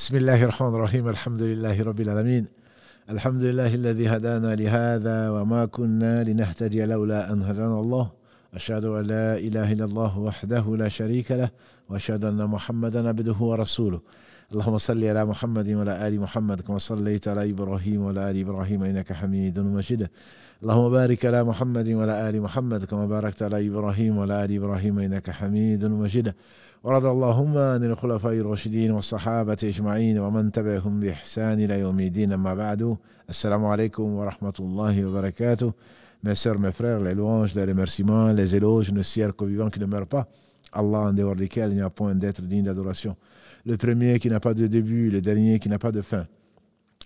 بسم الله الرحمن الرحيم الحمد لله رب العالمين الحمد لله الذي هدانا لهذا وما كنا لنهتدي لولا أن هدانا الله أشهد أن لا إله إلا الله وحده لا شريك له وأشهد أن محمدا عبده ورسوله اللهم صل على محمد وعلى آل محمد كما صليت على إبراهيم وعلى آل إبراهيم إنك حميد مجيد اللهم بارك على محمد وعلى آل محمد كما باركت على إبراهيم وعلى آل إبراهيم إنك حميد مجيد ورضى اللهم عن الخلفاء الراشدين والصحابة أجمعين ومن تبعهم بإحسان إلى يوم الدين أما بعد السلام عليكم ورحمة الله وبركاته Mes sœurs, mes frères, les louanges, les remerciements, les éloges ne sièrent qu'au vivant qui ne meurt pas, Allah en dehors desquels il n'y a point d'être digne d'adoration. le premier qui n'a pas de début, le dernier qui n'a pas de fin.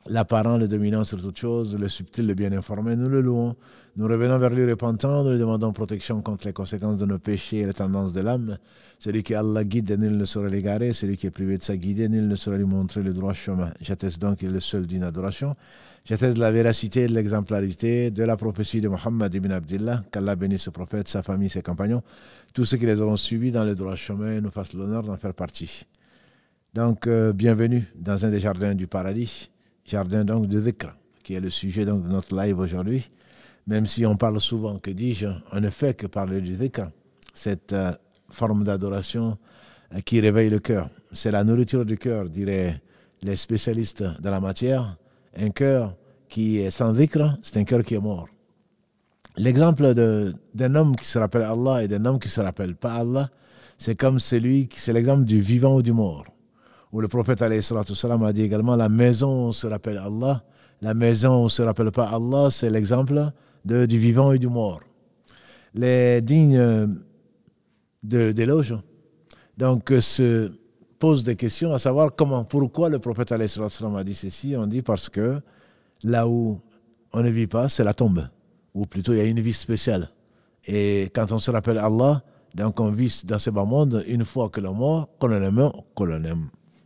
L'apparent, le dominant sur toute chose, le subtil, le bien informé, nous le louons. Nous revenons vers lui repentant, nous lui demandons protection contre les conséquences de nos péchés et les tendances de l'âme. Celui qui Allah guide, nul ne saurait l'égarer. Celui qui est privé de sa guidée, nul ne saurait lui montrer le droit chemin. J'atteste donc qu'il est le seul d'une adoration. J'atteste la véracité et l'exemplarité de la prophétie de Mohammed ibn Abdillah. Qu'Allah bénisse ce prophète, sa famille, ses compagnons. Tous ceux qui les auront suivis dans le droit chemin nous fassent l'honneur d'en faire partie. Donc, euh, bienvenue dans un des jardins du paradis, jardin donc de Dhikr, qui est le sujet donc de notre live aujourd'hui. Même si on parle souvent, que dis-je, on ne fait que parler du Dhikr, cette euh, forme d'adoration euh, qui réveille le cœur. C'est la nourriture du cœur, diraient les spécialistes de la matière. Un cœur qui est sans Dhikr, c'est un cœur qui est mort. L'exemple d'un homme qui se rappelle Allah et d'un homme qui ne se rappelle pas Allah, c'est comme celui, qui c'est l'exemple du vivant ou du mort où le prophète a dit également la maison on se rappelle Allah, la maison on ne se rappelle pas Allah, c'est l'exemple du vivant et du mort. Les dignes euh, d'éloge, hein. donc euh, se posent des questions à savoir comment, pourquoi le prophète a dit ceci. On dit parce que là où on ne vit pas, c'est la tombe, ou plutôt il y a une vie spéciale. Et quand on se rappelle Allah, donc on vit dans ce bas monde une fois que l'on mort, qu'on l'aime, qu'on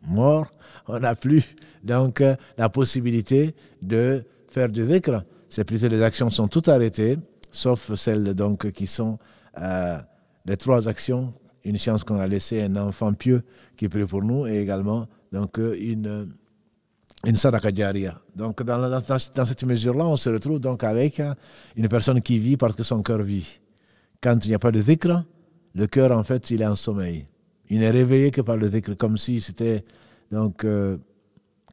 mort, on n'a plus donc euh, la possibilité de faire du dhikr. C'est plutôt les actions sont toutes arrêtées, sauf celles donc qui sont euh, les trois actions, une science qu'on a laissée un enfant pieux qui prie pour nous et également donc euh, une une sadaqa Donc dans, dans, cette mesure-là, on se retrouve donc avec une personne qui vit parce que son cœur vit. Quand il n'y a pas de dhikr, le cœur en fait il est en sommeil. Il n'est réveillé que par le décret, comme si c'était donc euh,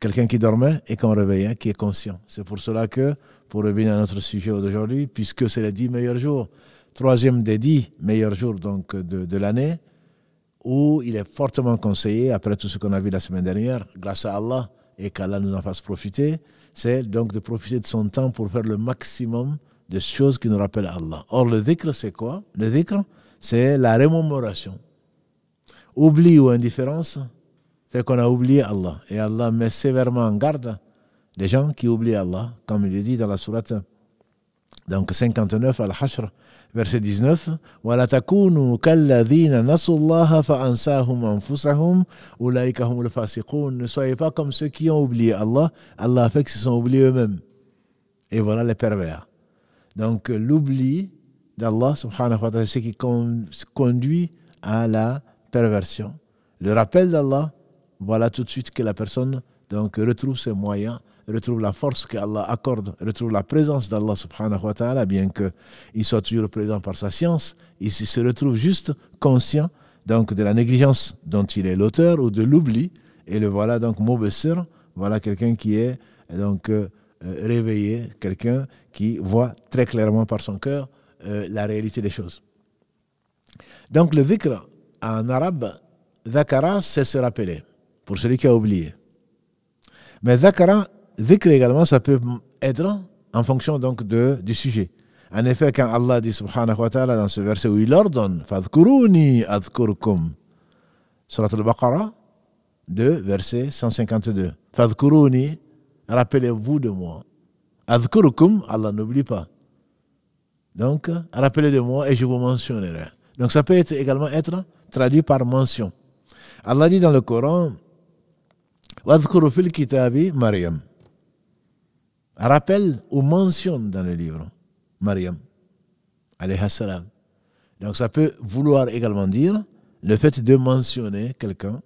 quelqu'un qui dormait et qu'on réveillait, qui est conscient. C'est pour cela que, pour revenir à notre sujet d'aujourd'hui, puisque c'est les dix meilleurs jours, troisième des dix meilleurs jours donc, de, l'année, où il est fortement conseillé, après tout ce qu'on a vu la semaine dernière, grâce à Allah, et qu'Allah nous en fasse profiter, c'est donc de profiter de son temps pour faire le maximum de choses qui nous rappellent Allah. Or, le dhikr, c'est quoi Le dhikr, c'est la remémoration oubli ou indifférence, fait qu'on a oublié Allah. Et Allah met sévèrement en garde les gens qui oublient Allah, comme il le dit dans la sourate donc 59 Al-Hashr, verset 19 hum Ne soyez pas comme ceux qui ont oublié Allah, Allah fait qu'ils se sont oubliés eux-mêmes. Et voilà les pervers. Donc l'oubli d'Allah subhanahu wa qui conduit à la perversion. Le rappel d'Allah, voilà tout de suite que la personne donc, retrouve ses moyens, retrouve la force qu'Allah accorde, retrouve la présence d'Allah subhanahu wa ta'ala, bien qu'il soit toujours présent par sa science, il se retrouve juste conscient donc, de la négligence dont il est l'auteur ou de l'oubli, et le voilà donc Mubassir voilà quelqu'un qui est donc euh, réveillé, quelqu'un qui voit très clairement par son cœur euh, la réalité des choses. Donc le dhikr, en arabe, Zakara, c'est se rappeler, pour celui qui a oublié. Mais Zakara, Zikr également, ça peut être en fonction donc de, du sujet. En effet, quand Allah dit subhanahu wa ta'ala dans ce verset où il ordonne Fadkuruni adkurkum, Surat al-Baqarah 2, verset 152. Fadkuruni, rappelez-vous de moi. Adkurkum, Allah n'oublie pas. Donc, rappelez de moi et je vous mentionnerai. Donc, ça peut également être traduit par mention. Allah dit dans le Coran fil kitabi Mariam. Rappelle ou mentionne dans le livre Mariam. salam. Donc ça peut vouloir également dire le fait de mentionner quelqu'un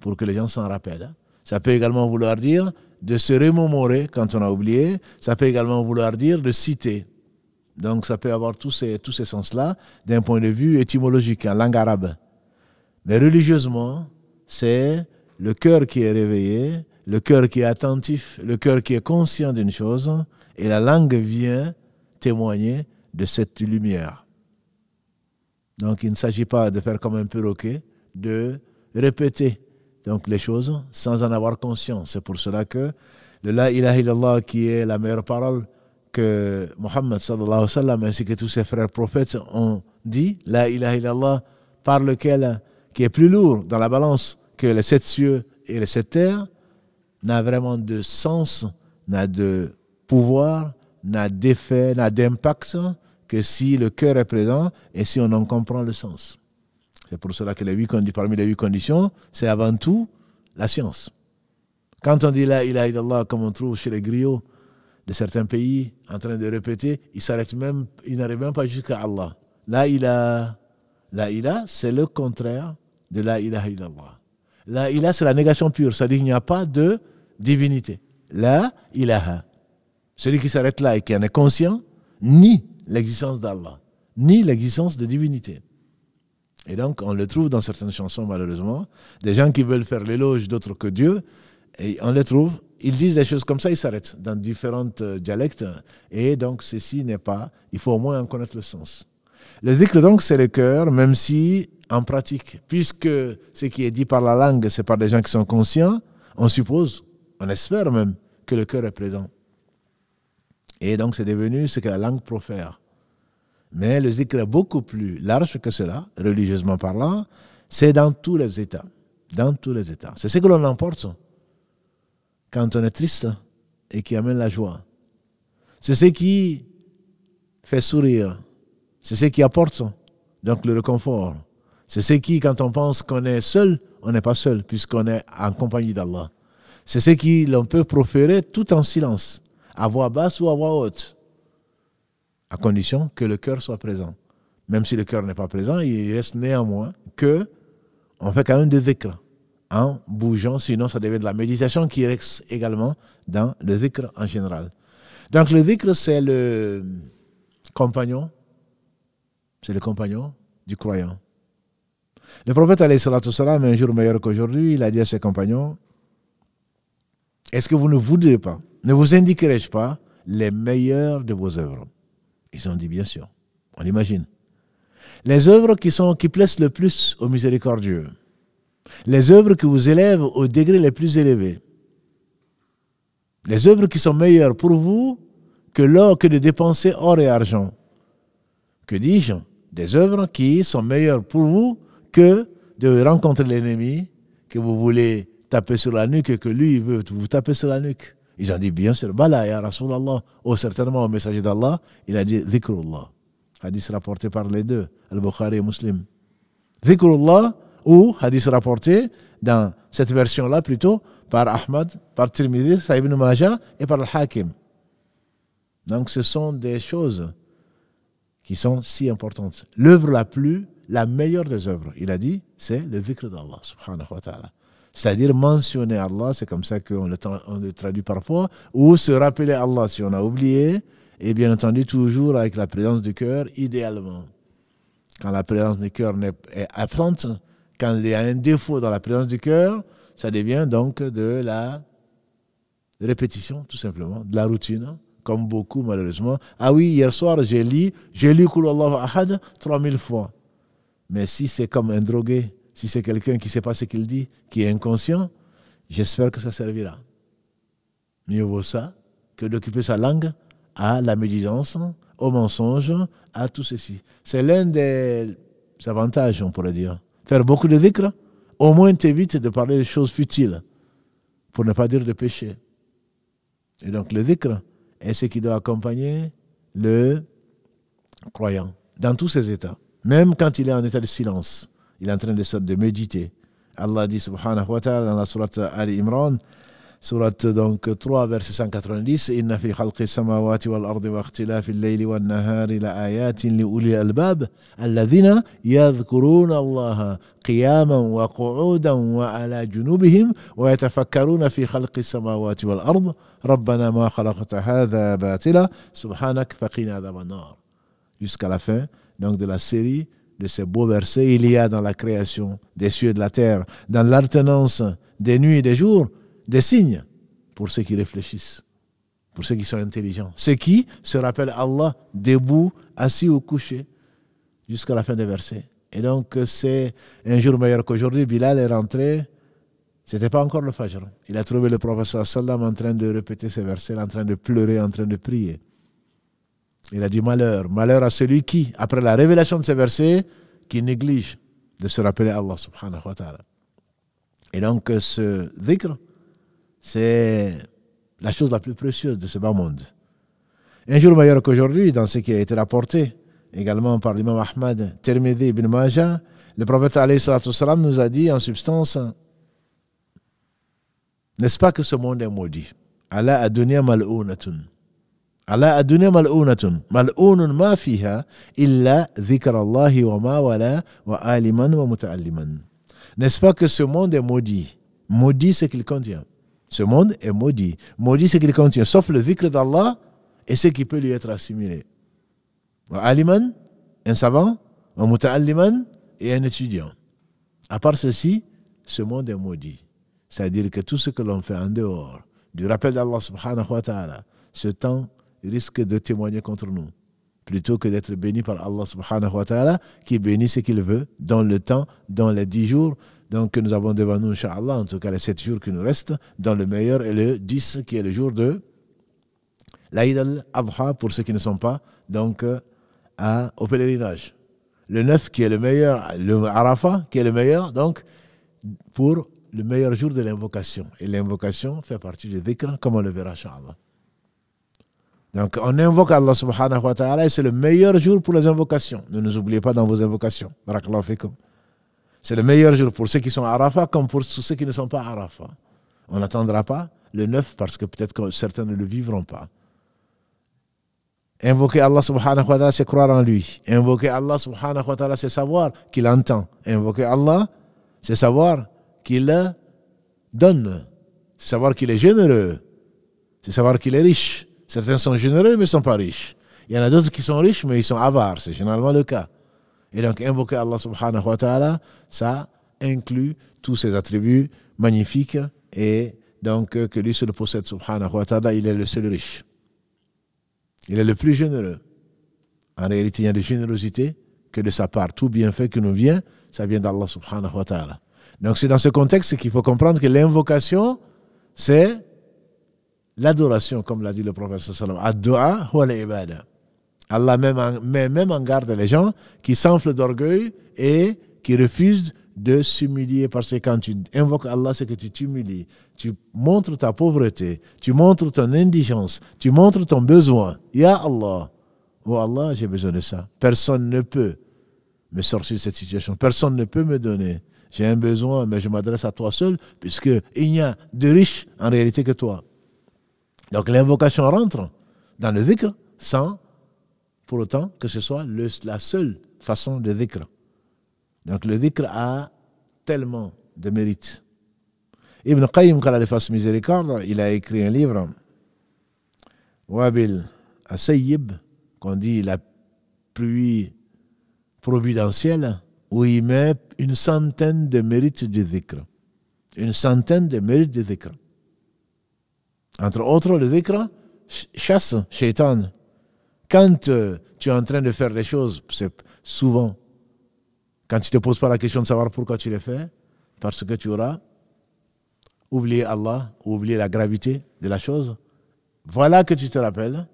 pour que les gens s'en rappellent. Ça peut également vouloir dire de se remémorer quand on a oublié. Ça peut également vouloir dire de citer. Donc ça peut avoir tous ces, tous ces sens-là d'un point de vue étymologique, en langue arabe. Mais religieusement, c'est le cœur qui est réveillé, le cœur qui est attentif, le cœur qui est conscient d'une chose, et la langue vient témoigner de cette lumière. Donc il ne s'agit pas de faire comme un perroquet, de répéter donc les choses sans en avoir conscience. C'est pour cela que le La ilaha illallah qui est la meilleure parole que Mohammed sallallahu alayhi wa sallam ainsi que tous ses frères prophètes ont dit, La ilaha illallah par lequel qui est plus lourd dans la balance que les sept cieux et les sept terres, n'a vraiment de sens, n'a de pouvoir, n'a d'effet, n'a d'impact que si le cœur est présent et si on en comprend le sens. C'est pour cela que les huit parmi les huit conditions, c'est avant tout la science. Quand on dit la ilaha comme on trouve chez les griots de certains pays, en train de répéter, ils même, n'arrivent même pas jusqu'à Allah. La là il a, c'est le contraire de la ilaha illallah. La ilaha, c'est la négation pure, c'est-à-dire qu'il n'y a pas de divinité. La ilaha. Celui qui s'arrête là et qui en est conscient, ni l'existence d'Allah, ni l'existence de divinité. Et donc, on le trouve dans certaines chansons, malheureusement, des gens qui veulent faire l'éloge d'autre que Dieu, et on les trouve, ils disent des choses comme ça, ils s'arrêtent dans différents euh, dialectes, et donc ceci n'est pas, il faut au moins en connaître le sens. Le zikr, donc, c'est le cœur, même si en pratique, puisque ce qui est dit par la langue, c'est par des gens qui sont conscients, on suppose, on espère même que le cœur est présent. Et donc c'est devenu ce que la langue profère. Mais le zikr est beaucoup plus large que cela, religieusement parlant, c'est dans tous les états. Dans tous les états. C'est ce que l'on emporte quand on est triste hein, et qui amène la joie. C'est ce qui fait sourire. C'est ce qui apporte donc le réconfort. C'est ce qui, quand on pense qu'on est seul, on n'est pas seul, puisqu'on est en compagnie d'Allah. C'est ce qui l'on peut proférer tout en silence, à voix basse ou à voix haute, à condition que le cœur soit présent. Même si le cœur n'est pas présent, il reste néanmoins que on fait quand même des dhikr en bougeant, sinon ça devient de la méditation qui reste également dans le dhikr en général. Donc le dhikr, c'est le compagnon, c'est le compagnon du croyant le prophète, salam, un jour meilleur qu'aujourd'hui, il a dit à ses compagnons, est-ce que vous ne voudrez pas, ne vous indiquerai-je pas les meilleures de vos œuvres Ils ont dit, bien sûr, on imagine. Les œuvres qui, sont, qui plaisent le plus au miséricordieux, les œuvres qui vous élèvent au degré le plus élevé, les œuvres qui sont meilleures pour vous que l'or que de dépenser or et argent. Que dis-je Des œuvres qui sont meilleures pour vous que de rencontrer l'ennemi que vous voulez taper sur la nuque et que lui, il veut vous taper sur la nuque. Ils ont dit, bien sûr, Bala, ya Rasulallah, ou oh, certainement au messager d'Allah, il a dit, zikrullah. Hadith rapporté par les deux, Al-Bukhari et Muslim. Zikrullah, ou hadith rapporté dans cette version-là plutôt, par Ahmad, par Tirmidhi, Saïd ibn Majah et par Al-Hakim. Donc ce sont des choses qui sont si importantes. L'œuvre la plus la meilleure des œuvres, il a dit, c'est le zikr d'Allah, subhanahu wa ta'ala. C'est-à-dire mentionner Allah, c'est comme ça qu'on le, traduit parfois, ou se rappeler Allah si on a oublié, et bien entendu toujours avec la présence du cœur, idéalement. Quand la présence du cœur est absente, quand il y a un défaut dans la présence du cœur, ça devient donc de la répétition, tout simplement, de la routine, comme beaucoup malheureusement. Ah oui, hier soir, j'ai lu, j'ai lu Kulallah Ahad 3000 fois. Mais si c'est comme un drogué, si c'est quelqu'un qui ne sait pas ce qu'il dit, qui est inconscient, j'espère que ça servira. Mieux vaut ça que d'occuper sa langue à la médisance, au mensonge, à tout ceci. C'est l'un des avantages, on pourrait dire. Faire beaucoup de dhikr, au moins t'évites de parler de choses futiles, pour ne pas dire de péché. Et donc le dhikr est ce qui doit accompagner le croyant dans tous ses états. Même quand il est en état de silence, il est en train de, de méditer. Allah dit subhanahu wa ta'ala dans la sourate Ali Imran, sourate donc 3 verset 190, Inna fi khalqi samawati wal ardi wa ikhtilafi al-layli wal nahari la ayatin li uli albab alladhina yadhkuruna allaha qiyaman wa qu'udan wa ala junubihim wa yatafakkaruna fi khalqi samawati wal ard ربنا ما خلقت هذا باطلا سبحانك فقنا عذاب النار jusqu'à la fin donc de la série de ces beaux versets, il y a dans la création des cieux et de la terre, dans l'alternance des nuits et des jours, des signes pour ceux qui réfléchissent, pour ceux qui sont intelligents, ceux qui se rappellent Allah debout, assis ou couché, jusqu'à la fin des versets. Et donc, c'est un jour meilleur qu'aujourd'hui. Bilal est rentré, c'était pas encore le Fajr. Il a trouvé le professeur sallam en train de répéter ces versets, en train de pleurer, en train de prier. Il a dit malheur, malheur à celui qui, après la révélation de ces versets, qui néglige de se rappeler Allah subhanahu wa ta'ala. Et donc euh, ce dhikr, c'est la chose la plus précieuse de ce bas monde. Un jour meilleur qu'aujourd'hui, dans ce qui a été rapporté également par l'imam Ahmad, Tirmidhi ibn Majah, le prophète salam nous a dit en substance N'est-ce pas que ce monde est maudit Allah a donné wa wa N'est-ce pas que ce monde est maudit Maudit ce qu'il contient. Ce monde est maudit. Maudit ce qu'il contient, sauf le dhikr d'Allah et ce qui peut lui être assimilé. un savant, un muta'alliman et un étudiant. À part ceci, ce monde est maudit. C'est-à-dire que tout ce que l'on fait en dehors du rappel d'Allah subhanahu wa ta'ala, ce temps risque de témoigner contre nous plutôt que d'être béni par Allah subhanahu wa ta'ala, qui bénit ce qu'il veut, dans le temps, dans les dix jours donc, que nous avons devant nous, inshallah, en tout cas les sept jours qui nous restent, dans le meilleur et le dix, qui est le jour de l'Aïd al-Adha, pour ceux qui ne sont pas donc euh, à, au pèlerinage. Le neuf, qui est le meilleur, le Arafat qui est le meilleur, donc pour le meilleur jour de l'invocation. Et l'invocation fait partie du dhikr, comme on le verra, inshallah. Donc on invoque Allah subhanahu wa ta'ala et c'est le meilleur jour pour les invocations. Ne nous oubliez pas dans vos invocations. C'est le meilleur jour pour ceux qui sont à Arafat comme pour ceux qui ne sont pas à Arafat. On n'attendra pas le 9 parce que peut-être que certains ne le vivront pas. Invoquer Allah subhanahu wa ta'ala, c'est croire en lui. Invoquer Allah subhanahu wa ta'ala, c'est savoir qu'il entend. Invoquer Allah, c'est savoir qu'il donne. C'est savoir qu'il est généreux. C'est savoir qu'il est riche. Certains sont généreux, mais ne sont pas riches. Il y en a d'autres qui sont riches, mais ils sont avares. C'est généralement le cas. Et donc, invoquer Allah subhanahu wa ta'ala, ça inclut tous ses attributs magnifiques et donc euh, que lui seul possède subhanahu wa ta'ala, il est le seul riche. Il est le plus généreux. En réalité, il y a de générosité que de sa part. Tout bien fait qui nous vient, ça vient d'Allah subhanahu wa ta'ala. Donc c'est dans ce contexte qu'il faut comprendre que l'invocation, c'est l'adoration, comme l'a dit le prophète, ad-du'a wa al-ibada. Allah même met même en garde les gens qui s'enflent d'orgueil et qui refusent de s'humilier parce que quand tu invoques Allah, c'est que tu t'humilies. Tu montres ta pauvreté, tu montres ton indigence, tu montres ton besoin. Ya Allah, oh Allah, j'ai besoin de ça. Personne ne peut me sortir de cette situation. Personne ne peut me donner. J'ai un besoin, mais je m'adresse à toi seul, puisque il n'y a de riche en réalité que toi. Donc l'invocation rentre dans le dhikr sans pour autant que ce soit la seule façon de dhikr. Donc le dhikr a tellement de mérites. Ibn Qayyim, qu'Allah fasse miséricorde, il a écrit un livre, Wabil Asayib, qu'on dit la pluie providentielle, où il met une centaine de mérites du dhikr. Une centaine de mérites du dhikr entre autres, le dhikra chasse shaitan. Quand euh, tu es en train de faire les choses, c'est souvent, quand tu ne te poses pas la question de savoir pourquoi tu les fais, parce que tu auras oublié Allah, oublié la gravité de la chose. Voilà que tu te rappelles.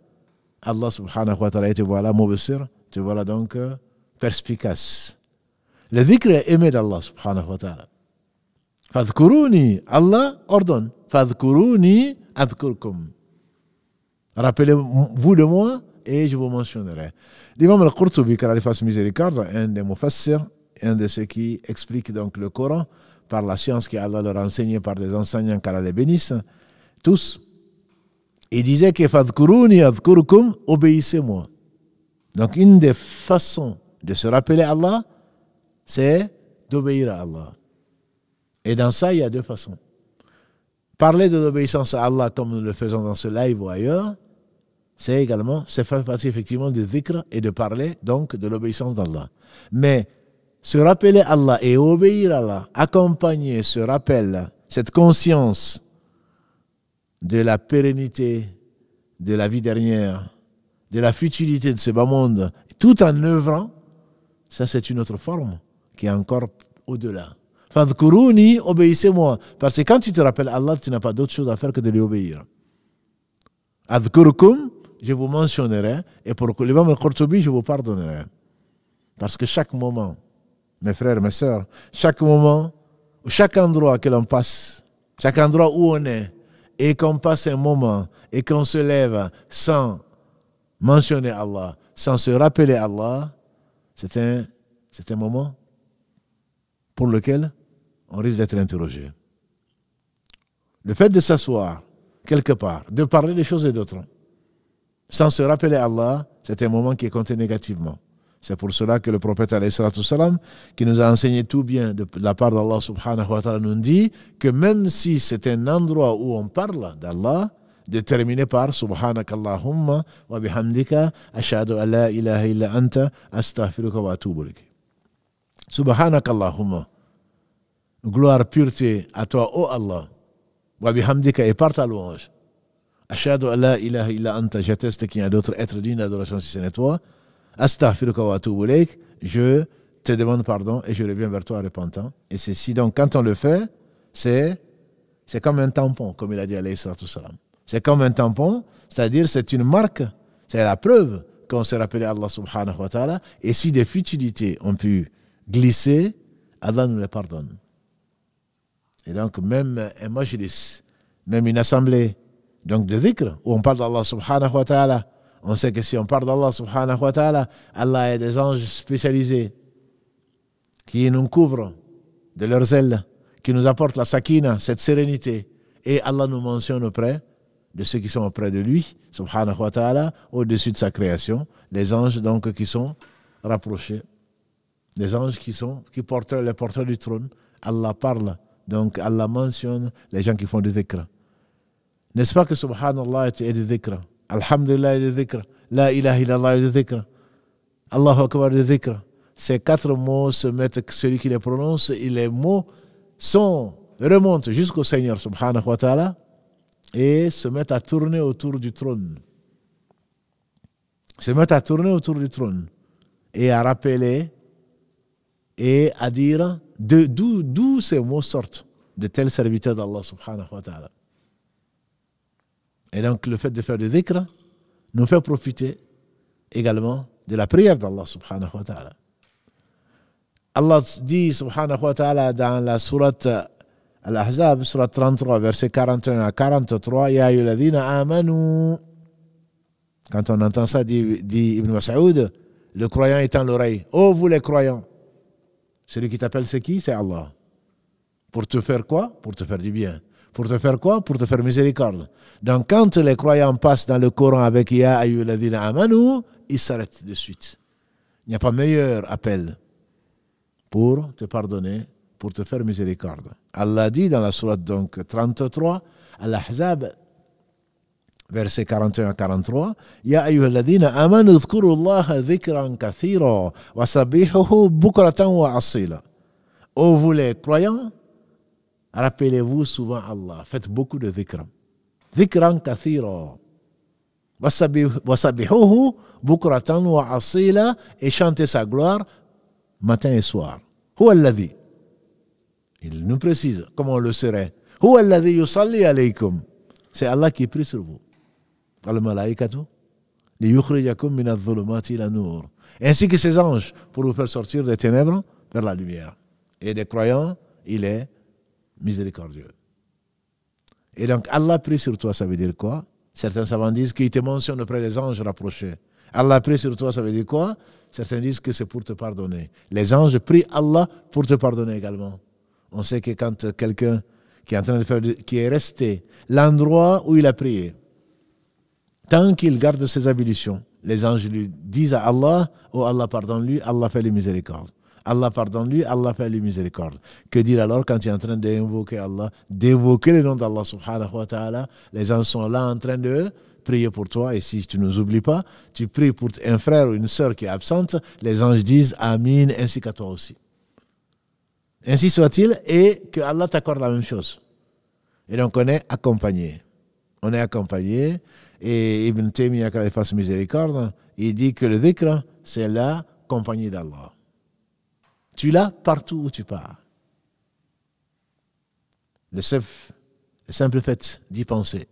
Allah subhanahu wa ta'ala, te voilà tu te voilà donc euh, perspicace. Le dhikr est aimé d'Allah subhanahu wa ta'ala. Fadkuruni, Allah ordonne. Fadkuruni, Rappelez-vous de moi et je vous mentionnerai. L'imam al-Qurtubi, miséricorde, un des mufassirs, un de ceux qui expliquent donc le Coran par la science Allah leur enseigne, par des enseignants qu'Allah les bénisse, tous, il disait que fadkuruni adkurkum, obéissez-moi. Donc une des façons de se rappeler Allah, c'est d'obéir à Allah. Et dans ça, il y a deux façons. Parler de l'obéissance à Allah comme nous le faisons dans ce live ou ailleurs, c'est également, c'est faire partie effectivement des dhikr et de parler donc de l'obéissance d'Allah. Mais se rappeler Allah et obéir à Allah, accompagner ce rappel, cette conscience de la pérennité de la vie dernière, de la futilité de ce bas monde, tout en œuvrant, ça c'est une autre forme qui est encore au-delà Fadkuruni, obéissez-moi. Parce que quand tu te rappelles Allah, tu n'as pas d'autre chose à faire que de lui obéir. Adkurkum, je vous mentionnerai. Et pour l'imam al-Qurtubi, je vous pardonnerai. Parce que chaque moment, mes frères, mes sœurs, chaque moment, chaque endroit que l'on passe, chaque endroit où on est, et qu'on passe un moment, et qu'on se lève sans mentionner Allah, sans se rappeler Allah, c'est un, c'est un moment pour lequel on risque d'être interrogé. Le fait de s'asseoir quelque part, de parler des choses et d'autres, sans se rappeler Allah, c'est un moment qui est compté négativement. C'est pour cela que le prophète qui nous a enseigné tout bien de la part d'Allah subhanahu wa ta'ala, nous dit que même si c'est un endroit où on parle d'Allah, de terminer par Subhanakallahumma wa bihamdika ashadu an ilaha illa anta astaghfiruka wa atubu Subhanakallahumma Gloire, pureté à toi, ô oh Allah. Wa bihamdika et par ta louange. Ashadu Allah ilaha illa anta, j'atteste qu'il y a d'autres êtres dignes d'adoration si ce n'est toi. Astaghfiruka wa atubu Je te demande pardon et je reviens vers toi repentant. Et c'est si donc quand on le fait, c'est c'est comme un tampon, comme il a dit alayhi salam. C'est comme un tampon, c'est-à-dire c'est une marque, c'est la preuve qu'on s'est rappelé Allah subhanahu wa ta'ala. Et si des futilités ont pu glisser, Allah nous les pardonne. Et donc, même un majlis, même une assemblée, donc de dhikr, où on parle d'Allah subhanahu wa ta'ala, on sait que si on parle d'Allah subhanahu wa ta'ala, Allah a des anges spécialisés qui nous couvrent de leurs ailes, qui nous apportent la sakina, cette sérénité. Et Allah nous mentionne auprès de ceux qui sont auprès de lui, subhanahu wa ta'ala, au-dessus de sa création, les anges donc qui sont rapprochés, les anges qui sont, qui portent les porteurs du trône. Allah parle donc Allah mentionne les gens qui font des dhikr. N'est-ce pas que subhanallah est des dhikr Alhamdulillah est des dhikr La ilaha illallah est des dhikr Allahu akbar est des dhikr Ces quatre mots se mettent, celui qui les prononce, et les mots sont, remontent jusqu'au Seigneur subhanahu wa ta'ala et se mettent à tourner autour du trône. Se mettent à tourner autour du trône et à rappeler et à dire d'où ces mots sortent de tels serviteurs d'Allah subhanahu wa ta'ala. Et donc le fait de faire le dhikr nous fait profiter également de la prière d'Allah subhanahu wa ta'ala. Allah dit subhanahu wa ta'ala dans la sourate Al-Ahzab, surat 33, verset 41 à 43, Ya yuladina amanu. Quand on entend ça, dit, Ibn Mas'ud, le croyant étend l'oreille. Oh vous les croyants, celui qui t'appelle, c'est qui C'est Allah. Pour te faire quoi Pour te faire du bien. Pour te faire quoi Pour te faire miséricorde. Donc quand les croyants passent dans le Coran avec Ya ayyuladina amanu, ils s'arrêtent de suite. Il n'y a pas meilleur appel pour te pardonner, pour te faire miséricorde. Allah dit dans la sourate donc 33, Al-Ahzab Verset 41 43, Ya ayyuhalladhina amanu dhkurullaha dhikran kathira wa bukratan wa asila. Ô vous les croyants, rappelez-vous souvent Allah, faites beaucoup de dhikram. Dhikran kathira. Wa sabihuhu bukratan wa asila et chantez sa gloire matin et soir. Huwa alladhi. Il nous précise comment on le serait. Huwa alladhi yusalli alaykum. C'est Allah qui prie sur vous. Ainsi que ces anges, pour vous faire sortir des ténèbres vers la lumière. Et des croyants, il est miséricordieux. Et donc, Allah prie sur toi, ça veut dire quoi Certains savants disent qu'il te mentionne auprès des anges rapprochés. Allah prie sur toi, ça veut dire quoi Certains disent que c'est pour te pardonner. Les anges prient Allah pour te pardonner également. On sait que quand quelqu'un qui est en train de faire, qui est resté, l'endroit où il a prié, tant qu'il garde ses ablutions. Les anges lui disent à Allah, oh Allah pardonne-lui, Allah fait les miséricorde. Allah pardonne-lui, Allah fait les miséricorde. Que dire alors quand tu es en train d'invoquer Allah, d'évoquer le nom d'Allah subhanahu wa ta'ala, les anges sont là en train de prier pour toi et si tu ne nous oublies pas, tu pries pour un frère ou une sœur qui est absente, les anges disent Amin ainsi qu'à toi aussi. Ainsi soit-il et que Allah t'accorde la même chose. Et donc on est accompagné. On est accompagné et Ibn Taymiyyah, il fasse miséricorde, il dit que le dhikr, c'est la compagnie d'Allah. Tu l'as partout où tu pars. Le, simple fait d'y penser,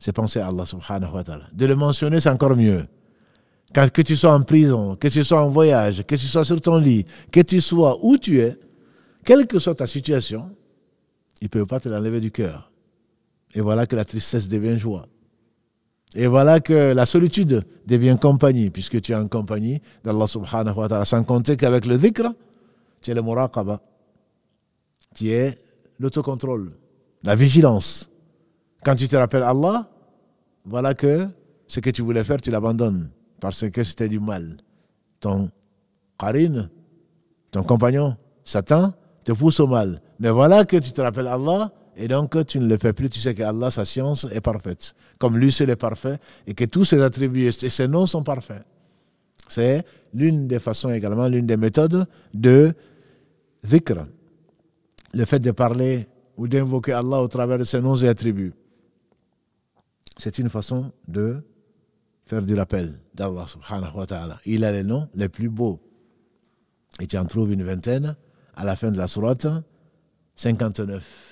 c'est penser à Allah subhanahu wa ta'ala. De le mentionner, c'est encore mieux. Quand, que tu sois en prison, que tu sois en voyage, que tu sois sur ton lit, que tu sois où tu es, quelle que soit ta situation, il ne peut pas te l'enlever du cœur. Et voilà que la tristesse devient joie. Et voilà que la solitude devient compagnie, puisque tu es en compagnie d'Allah subhanahu wa ta'ala. Sans compter qu'avec le dhikr, tu es le muraqaba, tu es l'autocontrôle, la vigilance. Quand tu te rappelles Allah, voilà que ce que tu voulais faire, tu l'abandonnes, parce que c'était du mal. Ton qarin, ton compagnon, Satan, te pousse au mal. Mais voilà que tu te rappelles Allah, et donc, tu ne le fais plus, tu sais que Allah, sa science est parfaite. Comme lui seul est parfait, et que tous ses attributs et ses noms sont parfaits. C'est l'une des façons également, l'une des méthodes de Zikr Le fait de parler ou d'invoquer Allah au travers de ses noms et attributs. C'est une façon de faire du rappel d'Allah subhanahu wa ta'ala. Il a les noms les plus beaux. Et tu en trouves une vingtaine à la fin de la sourate 59.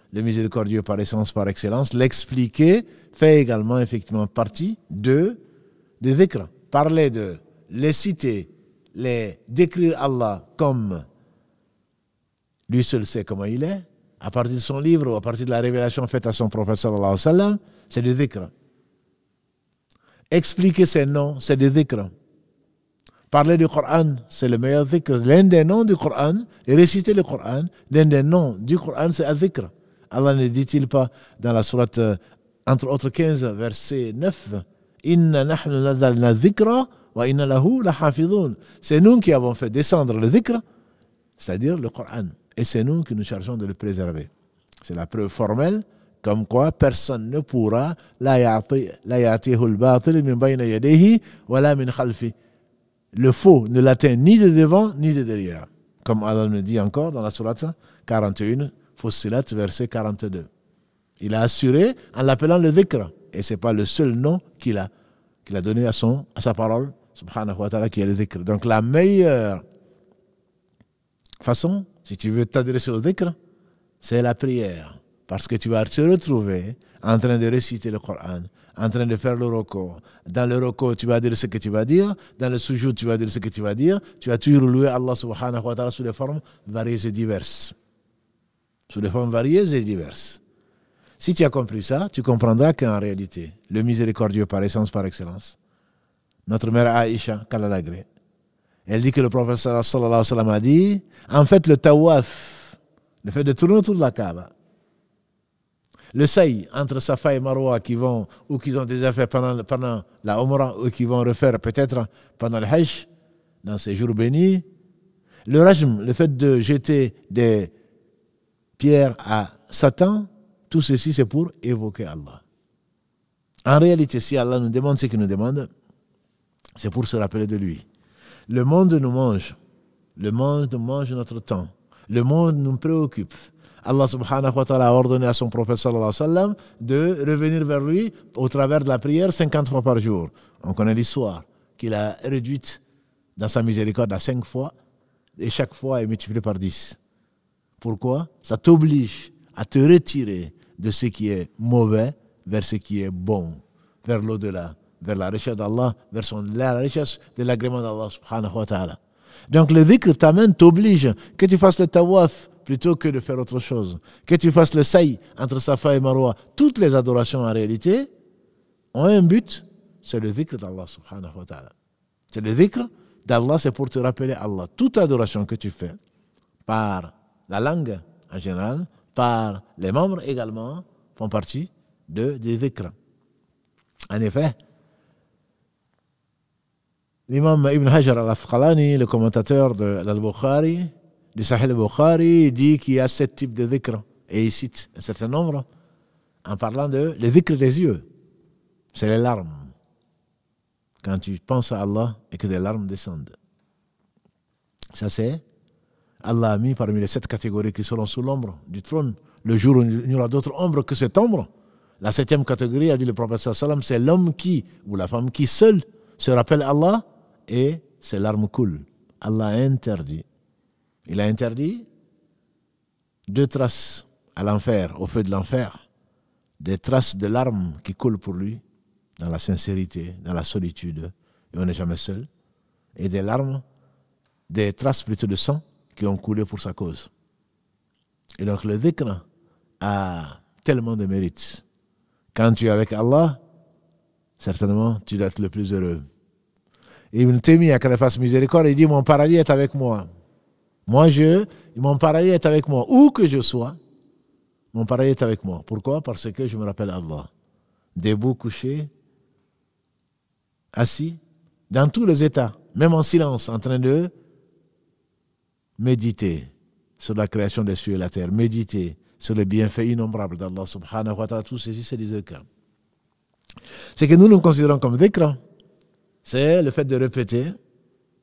le miséricordieux par essence, par excellence, l'expliquer fait également effectivement partie de, des écrans. Parler de, les citer, les décrire Allah comme lui seul sait comment il est, à partir de son livre ou à partir de la révélation faite à son professeur, c'est des écrans. Expliquer ses noms, c'est des écrans. Parler du Coran, c'est le meilleur dhikr. L'un des noms du Coran, et réciter le Coran, l'un des noms du Coran, c'est un zikr. Allah ne dit-il pas dans la sourate, euh, entre autres 15, verset 9, Inna wa inna C'est nous qui avons fait descendre le dhikra, c'est-à-dire le Coran. Et c'est nous qui nous chargeons de le préserver. C'est la preuve formelle, comme quoi personne ne pourra la min wa min khalfi. Le faux ne l'atteint ni de devant ni de derrière. Comme Allah nous dit encore dans la sourate 41, verset 42. Il a assuré en l'appelant le dhikr. Et ce n'est pas le seul nom qu'il a, qu'il a donné à, son, à sa parole, subhanahu wa ta'ala, qui est le dhikr. Donc la meilleure façon, si tu veux t'adresser au dhikr, c'est la prière. Parce que tu vas te retrouver en train de réciter le Coran, en train de faire le recours. Dans le recours, tu vas dire ce que tu vas dire. Dans le sujoud, tu vas dire ce que tu vas dire. Tu vas toujours louer Allah subhanahu wa ta'ala sous des formes variées et diverses sous des formes variées et diverses. Si tu as compris ça, tu comprendras qu'en réalité, le miséricordieux par essence, par excellence, notre mère Aïcha, elle dit que le professeur sallallahu alayhi sallam a dit, en fait, le tawaf, le fait de tourner autour de la Kaaba, le saï entre Safa et Marwa qui vont, ou qu'ils ont déjà fait pendant, pendant la Omra, ou qui vont refaire peut-être pendant le Hajj, dans ces jours bénis, le rajm, le fait de jeter des, pierre à Satan, tout ceci c'est pour évoquer Allah. En réalité, si Allah nous demande ce qu'il nous demande, c'est pour se rappeler de lui. Le monde nous mange. Le monde mange notre temps. Le monde nous préoccupe. Allah subhanahu wa ta'ala a ordonné à son prophète alayhi wa de revenir vers lui au travers de la prière 50 fois par jour. On connaît l'histoire qu'il a réduite dans sa miséricorde à cinq fois et chaque fois est multiplié par 10. Pourquoi Ça t'oblige à te retirer de ce qui est mauvais vers ce qui est bon, vers l'au-delà, vers la richesse d'Allah, vers son, la richesse de l'agrément d'Allah Donc le dhikr t'amène, t'oblige que tu fasses le tawaf plutôt que de faire autre chose, que tu fasses le saï entre Safa et Marwa. Toutes les adorations en réalité ont un but, c'est le dhikr d'Allah C'est le dhikr d'Allah, c'est pour te rappeler Allah. Toute adoration que tu fais par la langue en général, par les membres également, font partie de, des écrans. En effet, l'imam Ibn Hajar al-Asqalani, le commentateur de l'Al-Bukhari, de Sahel al-Bukhari, dit qu'il y a sept types de Et il cite un certain nombre en parlant de les écrans des yeux. C'est les larmes. Quand tu penses à Allah et que des larmes descendent. Ça, c'est Allah a mis parmi les sept catégories qui seront sous l'ombre du trône, le jour où il n'y aura d'autre ombre que cette ombre. La septième catégorie, a dit le prophète sallam, c'est l'homme qui, ou la femme qui seul, se rappelle Allah et ses larmes coulent. Allah a interdit. Il a interdit deux traces à l'enfer, au feu de l'enfer, des traces de larmes qui coulent pour lui, dans la sincérité, dans la solitude, et on n'est jamais seul, et des larmes, des traces plutôt de sang, qui ont coulé pour sa cause. Et donc le dhikr a tellement de mérites. Quand tu es avec Allah, certainement, tu dois être le plus heureux. Et il Ibn Taymiyyah, qu'elle fasse miséricorde, il dit Mon paradis est avec moi. Moi, je, mon paradis est avec moi. Où que je sois, mon paradis est avec moi. Pourquoi Parce que je me rappelle Allah. Debout, couché, assis, dans tous les états, même en silence, en train de Méditer sur la création des cieux et la terre. Méditer sur les bienfaits innombrables d'Allah subhanahu wa ta'ala. Tout ceci, c'est des écrans. Ce que nous nous considérons comme écrans c'est le fait de répéter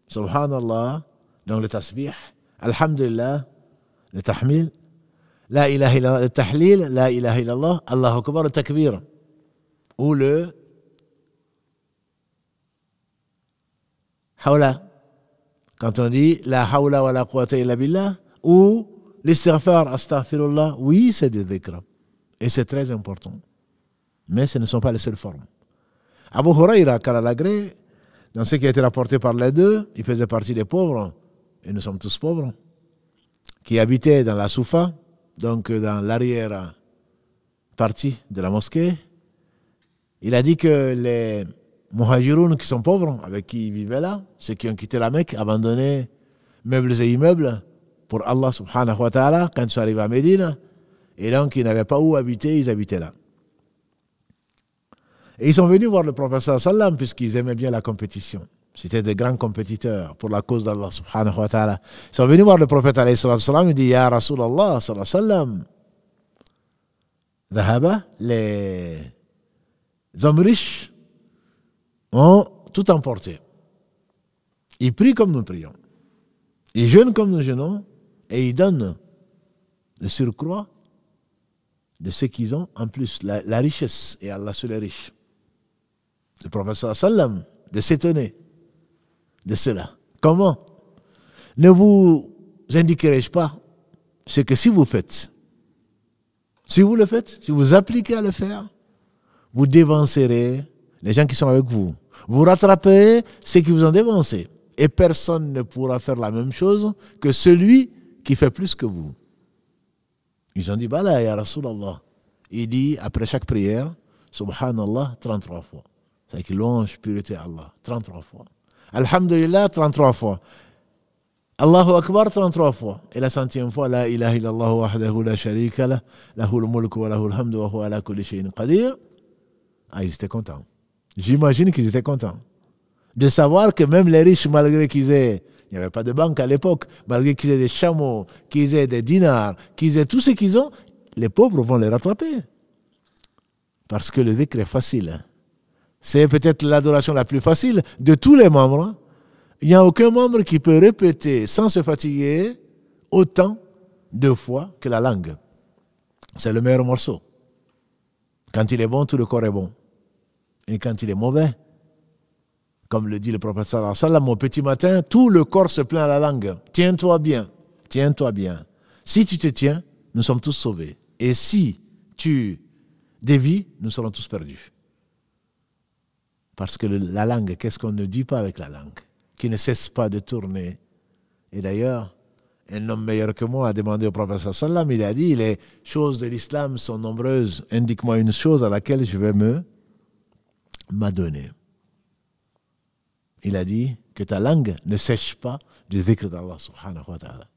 Subhanallah, Dans le tasbih, Alhamdulillah, le tahmil, La ilaha illallah, le tahlil, La ilaha illallah, Allahu Akbar, le takbir, ou le Hawla, quand on dit la hawla wa la quwata illa billah ou l'istighfar, astaghfirullah, oui, c'est des dhikr. Et c'est très important. Mais ce ne sont pas les seules formes. Abu Huraira, Karalagré, dans ce qui a été rapporté par les deux, il faisait partie des pauvres, et nous sommes tous pauvres, qui habitaient dans la Soufa, donc dans l'arrière partie de la mosquée. Il a dit que les Mohajiroun qui sont pauvres, avec qui ils vivaient là, ceux qui ont quitté la Mecque, abandonné meubles et immeubles pour Allah subhanahu wa ta'ala quand ils sont arrivés à Médine. Et donc, ils n'avaient pas où habiter, ils habitaient là. Et ils sont venus voir le professeur sallam puisqu'ils aimaient bien la compétition. C'était des grands compétiteurs pour la cause d'Allah subhanahu wa ta'ala. Ils sont venus voir le prophète alayhi sallam, il dit, Ya Rasulallah sallallahu sallam, les hommes riches ont hein? tout emporté. Ils prient comme nous prions. Ils jeûnent comme nous jeûnons. Et ils donnent le surcroît de ce qu'ils ont en plus. La, richesse. Et Allah seul est riche. Le professeur sallam de s'étonner de cela. Comment Ne vous indiquerai-je pas ce que si vous faites, si vous le faites, si vous appliquez à le faire, vous dévancerez les gens qui sont avec vous. Vous rattrapez ceux qui vous ont dénoncé. Et personne ne pourra faire la même chose que celui qui fait plus que vous. Ils ont dit, bah Rasulallah. Il dit, après chaque prière, Subhanallah, 33 fois. C'est qu'il louange, pureté Allah, 33 fois. Alhamdulillah, 33 fois. Allahu Akbar 33 fois. Et la centième fois, La ilaha illallah wahdahu la sharika lah, lahul mulku wa lahul hamdu wa huwa ala kulli qadir. Ah, ils étaient contents. J'imagine qu'ils étaient contents de savoir que même les riches, malgré qu'ils aient, il n'y avait pas de banque à l'époque, malgré qu'ils aient des chameaux, qu'ils aient des dinars, qu'ils aient tout ce qu'ils ont, les pauvres vont les rattraper. Parce que le décret est facile. Hein. C'est peut-être l'adoration la plus facile de tous les membres. Hein. Il n'y a aucun membre qui peut répéter sans se fatiguer autant de fois que la langue. C'est le meilleur morceau. Quand il est bon, tout le corps est bon et quand il est mauvais, comme le dit le professeur sallallahu mon au petit matin, tout le corps se plaint à la langue. Tiens-toi bien, tiens-toi bien. Si tu te tiens, nous sommes tous sauvés. Et si tu dévis, nous serons tous perdus. Parce que la langue, qu'est-ce qu'on ne dit pas avec la langue Qui ne cesse pas de tourner. Et d'ailleurs, un homme meilleur que moi a demandé au prophète sallam, il a dit, les choses de l'islam sont nombreuses, indique-moi une chose à laquelle je vais me m'a donné. Il a dit que ta langue ne sèche pas du zikr d'Allah subhanahu wa ta'ala.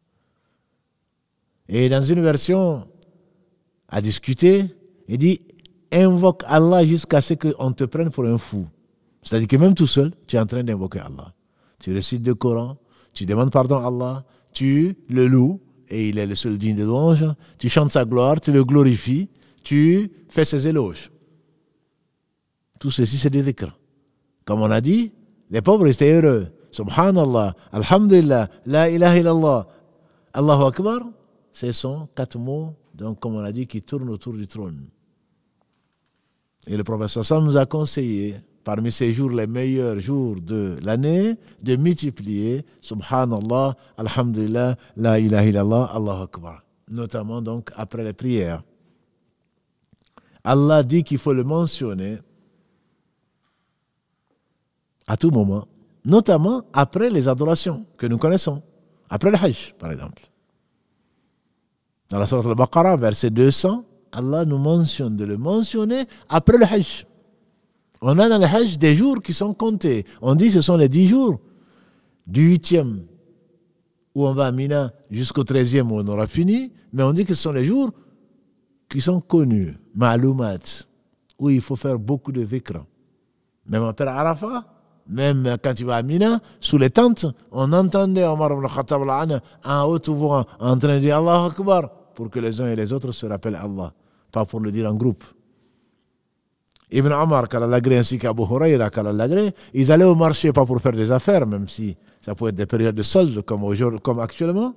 Et dans une version à discuter, il dit invoque Allah jusqu'à ce qu'on te prenne pour un fou. C'est-à-dire que même tout seul, tu es en train d'invoquer Allah. Tu récites le Coran, tu demandes pardon à Allah, tu le loues, et il est le seul digne de louange, tu chantes sa gloire, tu le glorifies, tu fais ses éloges. Tout ceci, c'est des décrets. Comme on a dit, les pauvres étaient heureux. Subhanallah, Alhamdulillah, La ilaha illallah, Allahu Akbar. Ce sont quatre mots, donc, comme on a dit, qui tournent autour du trône. Et le professeur Sam nous a conseillé, parmi ces jours, les meilleurs jours de l'année, de multiplier Subhanallah, Alhamdulillah, La ilaha illallah, Allahu Akbar. Notamment donc après les prières. Allah dit qu'il faut le mentionner à tout moment, notamment après les adorations que nous connaissons, après le Hajj, par exemple. Dans la Sourate al-Baqarah, verset 200, Allah nous mentionne de le mentionner après le Hajj. On a dans le Hajj des jours qui sont comptés. On dit que ce sont les dix jours du huitième où on va à Mina jusqu'au treizième où on aura fini, mais on dit que ce sont les jours qui sont connus, malumat, où il faut faire beaucoup de vikra. Même après Arafat, même quand il va à Mina, sous les tentes, on entendait Omar ibn Khattab en haute voix en train de dire Allah Akbar pour que les uns et les autres se rappellent Allah, pas pour le dire en groupe. Ibn Omar, ainsi qu'Abu Huraira, ils allaient au marché pas pour faire des affaires, même si ça pouvait être des périodes de solde comme, comme actuellement,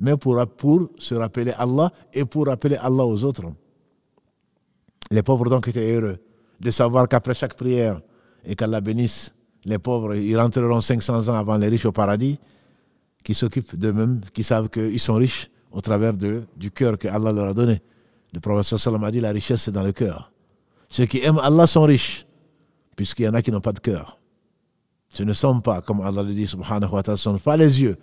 mais pour, pour se rappeler Allah et pour rappeler Allah aux autres. Les pauvres donc étaient heureux de savoir qu'après chaque prière, et qu'Allah bénisse, les pauvres, ils rentreront 500 ans avant les riches au paradis, qui s'occupent d'eux-mêmes, qui savent qu'ils sont riches au travers du cœur que Allah leur a donné. Le prophète sallam a dit, la richesse est dans le cœur. Ceux qui aiment Allah sont riches, puisqu'il y en a qui n'ont pas de cœur. Ce ne sont pas, comme Allah le dit, wa ce ne sont pas les yeux.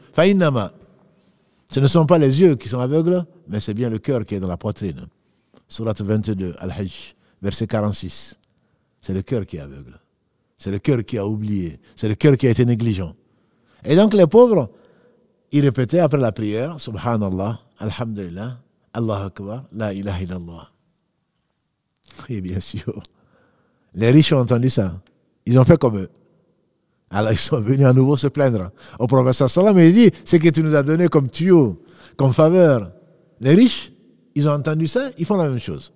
Ce ne sont pas les yeux qui sont aveugles, mais c'est bien le cœur qui est dans la poitrine. Surat 22, Al-Hajj, verset 46. C'est le cœur qui est aveugle. C'est le cœur qui a oublié. C'est le cœur qui a été négligent. Et donc les pauvres, ils répétaient après la prière, Subhanallah, Alhamdulillah, Allah Akbar, La ilaha illallah. Et bien sûr, les riches ont entendu ça. Ils ont fait comme eux. Alors ils sont venus à nouveau se plaindre au professeur Salam et il dit, ce que tu nous as donné comme tuyau, comme faveur, les riches, ils ont entendu ça, ils font la même chose.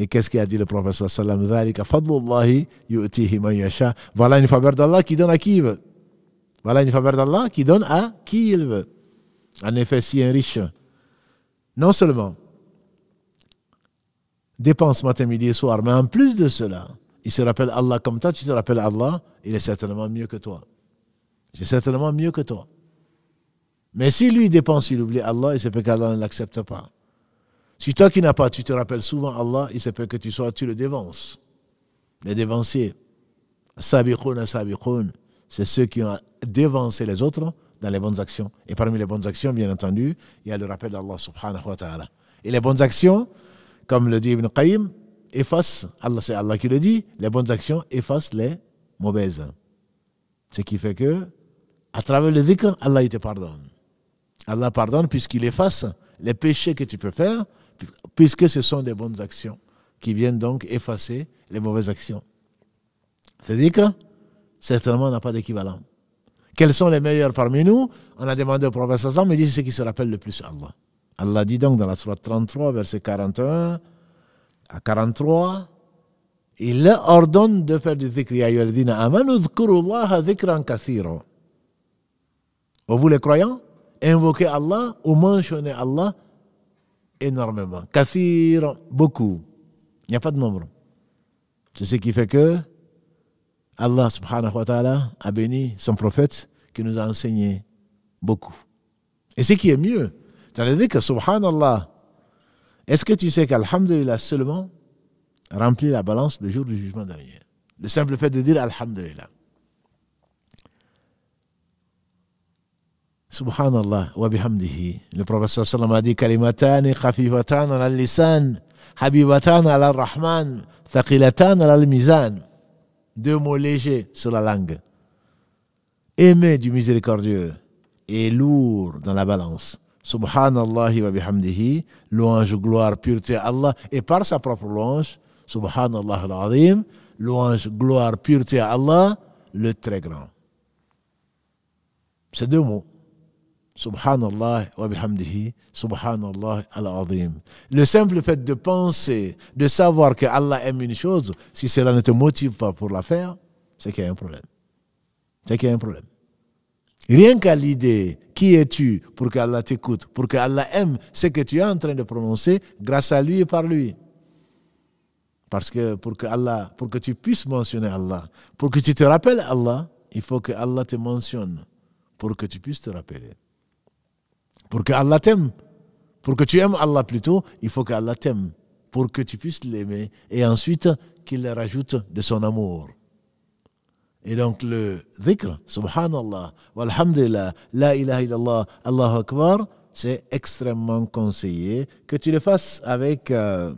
Et qu'est-ce qu'il a dit le professeur Voilà une faveur d'Allah qui donne à qui il veut. Voilà une faveur d'Allah qui donne à qui il veut. En effet, si un riche, non seulement dépense matin, midi et soir, mais en plus de cela, il se rappelle Allah comme toi, tu te rappelles Allah, il est certainement mieux que toi. C'est certainement mieux que toi. Mais si lui dépense, il oublie Allah, il se peut qu'Allah ne l'accepte pas. Si toi qui n'as pas, tu te rappelles souvent Allah, il se peut que tu sois, tu le dévances. Les dévanciers. Sabiqoun, sabiqoun. C'est ceux qui ont dévancé les autres dans les bonnes actions. Et parmi les bonnes actions, bien entendu, il y a le rappel d'Allah subhanahu wa ta'ala. Et les bonnes actions, comme le dit Ibn Qayyim, effacent, Allah, c'est Allah qui le dit, les bonnes actions effacent les mauvaises. Ce qui fait que, à travers le dhikr, Allah te pardonne. Allah pardonne puisqu'il efface les péchés que tu peux faire puisque ce sont des bonnes actions qui viennent donc effacer les mauvaises actions. Ce zikr, certainement, n'a pas d'équivalent. Quels sont les meilleurs parmi nous On a demandé au prophète mais mais dit ce qui se rappelle le plus Allah. Allah dit donc dans la Surah 33, verset 41 à 43, il ordonne de faire du zikran vous les croyants, invoquez Allah ou mentionnez Allah énormément. Kathir, beaucoup. Il n'y a pas de nombre. C'est ce qui fait que Allah subhanahu wa ta'ala a béni son prophète qui nous a enseigné beaucoup. Et ce qui est mieux, tu as dire que subhanallah, est-ce que tu sais qu'alhamdulillah seulement remplit la balance du jour du jugement dernier Le simple fait de dire alhamdulillah. Subhanallah wa bihamdihi. Le professeur sallam a dit Kalimatani khafifatan ala habibatan rahman, mizan. Deux mots légers sur la langue. Aimé du miséricordieux et lourd dans la balance. Subhanallah wa bihamdihi. Louange, gloire, pureté à Allah. Et par sa propre louange, Subhanallah al Louange, gloire, pureté à Allah, le très grand. Ces deux mots. Subhanallah wa bihamdihi, Subhanallah al-Azim. Le simple fait de penser, de savoir que Allah aime une chose, si cela ne te motive pas pour la faire, c'est qu'il y a un problème. C'est qu'il y a un problème. Rien qu'à l'idée, qui es-tu pour qu'Allah t'écoute, pour qu'Allah aime ce que tu es en train de prononcer grâce à lui et par lui. Parce que pour que, Allah, pour que tu puisses mentionner Allah, pour que tu te rappelles Allah, il faut que Allah te mentionne pour que tu puisses te rappeler. Pour que Allah t'aime. Pour que tu aimes Allah plutôt, il faut qu'Allah t'aime. Pour que tu puisses l'aimer. Et ensuite, qu'il rajoute de son amour. Et donc le dhikr, subhanallah, walhamdulillah, la ilaha illallah, Allah Akbar, c'est extrêmement conseillé que tu le fasses avec euh,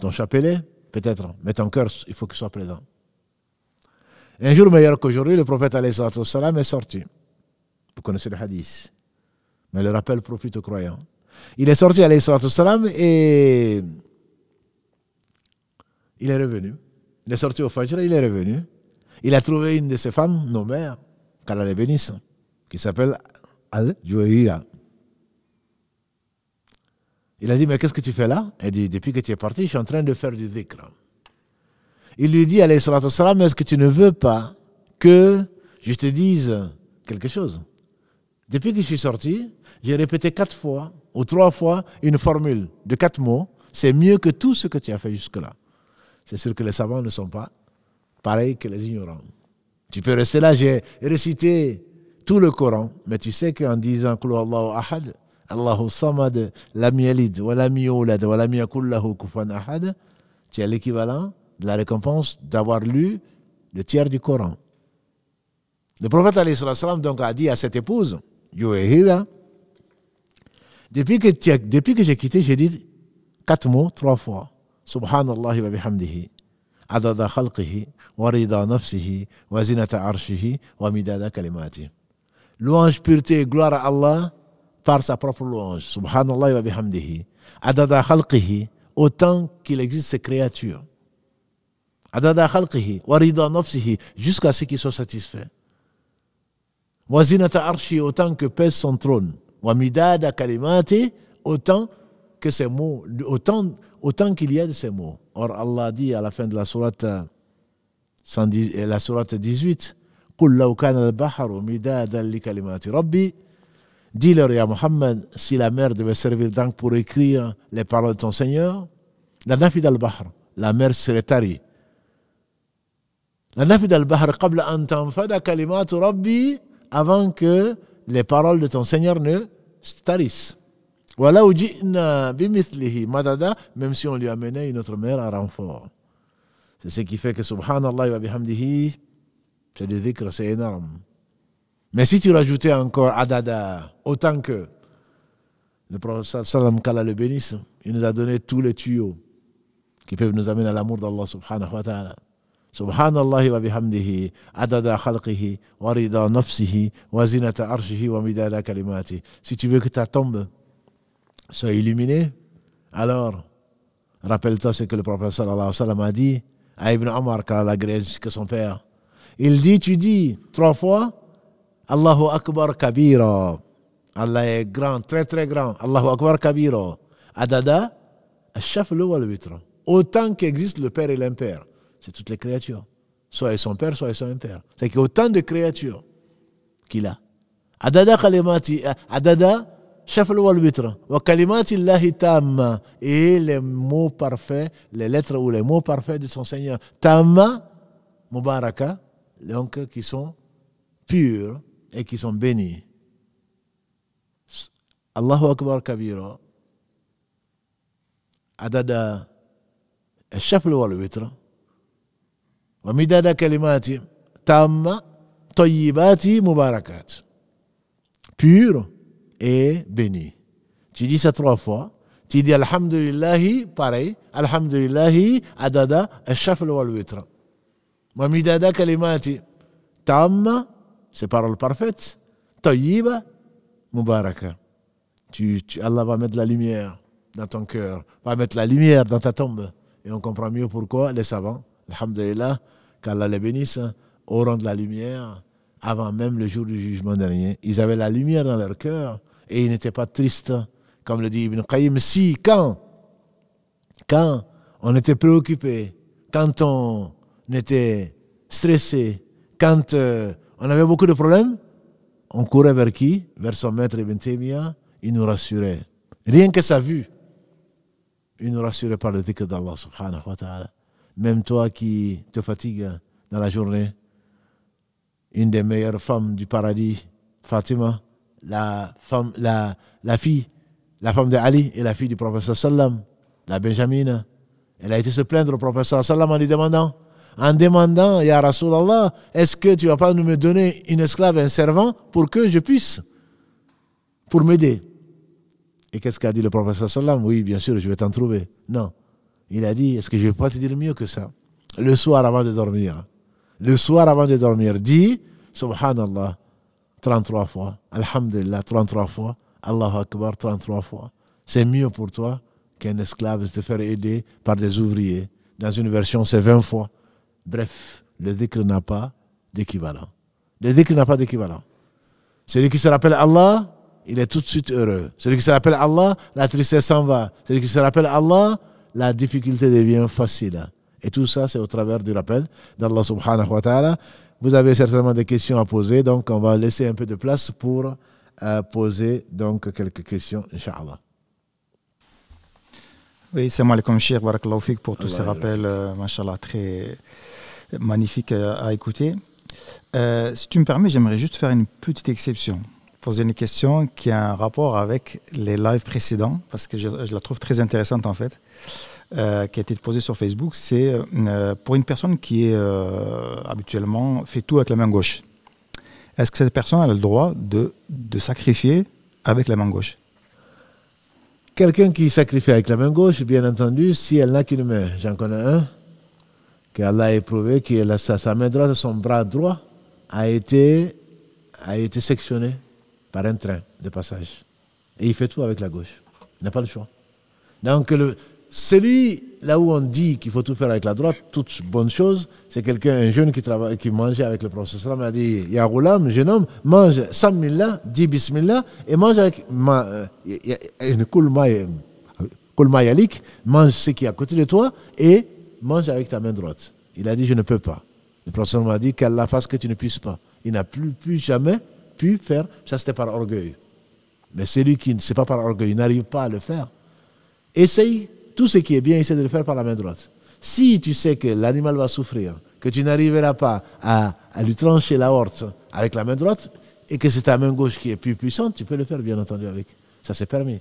ton chapelet, peut-être, mais ton cœur, il faut qu'il soit présent. Un jour meilleur qu'aujourd'hui, le prophète salam est sorti. Vous connaissez le hadith. Mais le rappel profite aux croyants. Il est sorti, alayhi salam, et il est revenu. Il est sorti au Fajr, il est revenu. Il a trouvé une de ses femmes, nos mères, qu'Allah qui s'appelle al juhiya Il a dit, mais qu'est-ce que tu fais là Elle dit, depuis que tu es parti, je suis en train de faire du dhikr. Il lui dit, alayhi salam, est-ce que tu ne veux pas que je te dise quelque chose depuis que je suis sorti, j'ai répété quatre fois ou trois fois une formule de quatre mots. C'est mieux que tout ce que tu as fait jusque-là. C'est sûr que les savants ne sont pas pareils que les ignorants. Tu peux rester là, j'ai récité tout le Coran, mais tu sais qu'en disant Samad, Ahad, tu as l'équivalent de la récompense d'avoir lu le tiers du Coran. Le prophète donc a dit à cette épouse, Yoehira, depuis que, depuis que j'ai quitté, j'ai dit quatre mots trois fois. Subhanallah wa bihamdihi, adada khalqihi, Warida rida nafsihi, wa arshihi, wa midada kalimati. Louange, pureté gloire à Allah par sa propre louange. Subhanallah wa bihamdihi, adada khalqihi, autant qu'il existe ces créatures. Adada khalqihi, wa rida nafsihi, jusqu'à ce qu'il soit satisfait. Wazinata arshi, autant que pèse son trône. Wamidada kalimati, autant que ses mots, autant, autant qu'il y a de ces mots. Or, Allah dit à la fin de la sourate, 110, euh, la sourate 18, Dis-leur, Ya Muhammad, si la mer devait servir d'encre pour écrire les paroles de ton Seigneur, la nafid al-bahr, la mer serait tarie. La nafid al-bahr, qabla an tanfada kalimatu rabbi, avant que les paroles de ton Seigneur ne tarissent. Voilà où madada, même si on lui amenait une autre mère à renfort. C'est ce qui fait que subhanallah wa bihamdihi, c'est des c'est énorme. Mais si tu rajoutais encore adada, autant que le prophète sallam qu'Allah le bénisse, il nous a donné tous les tuyaux qui peuvent nous amener à l'amour d'Allah subhanahu wa ta'ala. Subhanallah wa bihamdihi adada khalqihi wa nafsihi wa arshihi wa kalimati. Si tu veux que ta tombe soit illuminée, alors rappelle-toi ce que le prophète sallallahu alayhi wa sallam a dit à Ibn Omar, car la Grèce que son père. Il dit, tu dis trois fois, Allahu Akbar Kabira. Allah est grand, très très grand. Allahu Akbar Kabira. Adada, le wal Autant qu'existe le Père et l'Impère c'est toutes les créatures. Soit elles sont pères, soit elles sont impères. C'est qu'il y a autant de créatures qu'il a. Adada kalimati, adada wa kalimati Allahi tamma. Et les mots parfaits, les lettres ou les mots parfaits de son Seigneur. Tamma, mubaraka, donc qui sont purs et qui sont bénis. Allahu Akbar Kabiro. Adada, le والوتر Mamidada kalimati. t'amma, طيبات mubarakat. pure et béni tu dis ça trois fois tu dis Alhamdulillahi pareil alhamdulillah adada الشفل والوتر ومداد c'est parole parfaite طيبة mubarak. tu, Allah va mettre la lumière dans ton cœur, va mettre la lumière dans ta tombe. Et on comprend mieux pourquoi les savants Alhamdulillah, qu'Allah les bénisse, au rang de la lumière, avant même le jour du jugement dernier. Ils avaient la lumière dans leur cœur et ils n'étaient pas tristes. Comme le dit Ibn Qayyim, si, quand Quand on était préoccupé, quand on était stressé, quand euh, on avait beaucoup de problèmes, on courait vers qui Vers son maître Ibn Taymiyyah, il nous rassurait. Rien que sa vue, il nous rassurait par le dhikr d'Allah subhanahu wa ta'ala. Même toi qui te fatigue dans la journée, une des meilleures femmes du paradis, Fatima, la, femme, la, fille, la femme Ali et la fille du professeur Sallam, la Benjamina, elle a été se plaindre au professeur Sallam en lui demandant, en demandant, Ya Rasulallah, est-ce que tu vas pas nous me donner une esclave, un servant, pour que je puisse, pour m'aider Et qu'est-ce qu'a dit le professeur Sallam Oui, bien sûr, je vais t'en trouver. Non, il a dit, est-ce que je vais pas te dire mieux que ça Le soir avant de dormir. Le soir avant de dormir, dis, subhanallah, 33 fois. Alhamdulillah, 33 fois. Allahu Akbar, 33 fois. C'est mieux pour toi qu'un esclave de te faire aider par des ouvriers. Dans une version, c'est 20 fois. Bref, le dhikr n'a pas d'équivalent. Le dhikr n'a pas d'équivalent. Celui qui se rappelle Allah, il est tout de suite heureux. Celui qui se rappelle Allah, la tristesse s'en va. Celui qui se rappelle Allah, la difficulté devient facile. Et tout ça, c'est au travers du rappel d'Allah subhanahu wa ta'ala. Vous avez certainement des questions à poser, donc on va laisser un peu de place pour euh, poser donc quelques questions, Inch'Allah. Oui, c'est moi alaikum, Cheikh Barakallahu Fik, pour tous ces rappels, euh, très magnifiques euh, à, écouter. Euh, si tu me permets, j'aimerais juste faire une petite exception poser une question qui a un rapport avec les lives précédents, parce que je, la trouve très intéressante en fait, euh, qui a été posée sur Facebook. C'est euh, euh, pour une personne qui est habituellement fait tout avec la main gauche. Est-ce que cette personne a le droit de, sacrifier avec la main gauche Quelqu'un qui sacrifie avec la main gauche, bien entendu, si elle n'a qu'une main, j'en connais un, qu'Allah a éprouvé que sa, sa main droite, son bras droit, a été, a été sectionné par un train de passage. Et il fait tout avec la gauche. Il n'a pas le choix. Donc, le, celui là où on dit qu'il faut tout faire avec la droite, toute bonne chose, c'est quelqu'un, un jeune qui, travaille, qui mangeait avec le professeur il m'a dit Ya jeune homme, mange 100 000 là, dis Bismillah, et mange avec. Euh, une euh, yalik mange ce qui est à côté de toi et mange avec ta main droite. Il a dit Je ne peux pas. Le professeur m'a dit Qu'Allah fasse que tu ne puisses pas. Il n'a plus, plus jamais faire, ça c'était par orgueil. Mais celui qui ne sait pas par orgueil, n'arrive pas à le faire, essaye, tout ce qui est bien, essaye de le faire par la main droite. Si tu sais que l'animal va souffrir, que tu n'arriveras pas à, à, lui trancher la horte avec la main droite, et que c'est ta main gauche qui est plus puissante, tu peux le faire, bien entendu, avec. Ça c'est permis.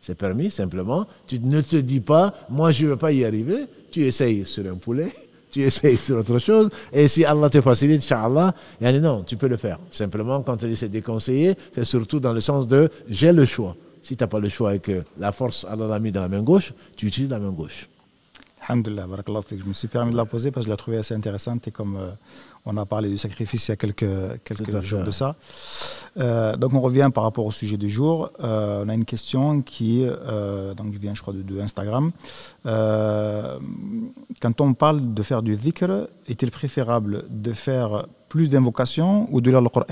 C'est permis, simplement. Tu ne te dis pas, moi je ne veux pas y arriver. Tu essayes sur un poulet, tu essayes sur autre chose. Et si Allah te facilite, Inch'Allah, non, tu peux le faire. Simplement, quand il s'est déconseillé, c'est surtout dans le sens de j'ai le choix. Si tu n'as pas le choix et que la force, Allah l'a mis dans la main gauche, tu utilises la main gauche. Alhamdulillah, Je me suis permis de la poser parce que je la trouvée assez intéressante et comme euh, on a parlé du sacrifice il y a quelques, quelques jours de ça. Euh, donc on revient par rapport au sujet du jour. Euh, on a une question qui donc vient, je crois, de, de Instagram. quand on parle de faire du dhikr, est-il préférable de faire plus d'invocations ou de lire le Coran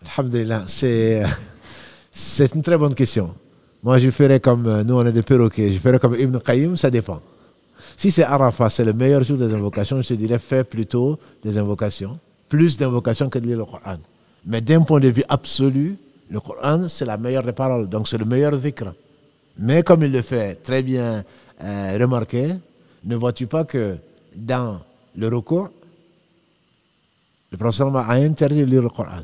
Alhamdulillah, c'est une très bonne question. Moi, je ferais comme euh, nous, on est des perroquets. Je ferais comme Ibn Qayyim, ça dépend. Si c'est Arafat, c'est le meilleur jour des invocations, je te dirais fais plutôt des invocations, plus d'invocations que de lire le Coran. Mais d'un point de vue absolu, le Coran, c'est la meilleure des paroles, donc c'est le meilleur zikr. Mais comme il le fait très bien euh, remarquer, ne vois-tu pas que dans le recours, le professeur a interdit de lire le Coran.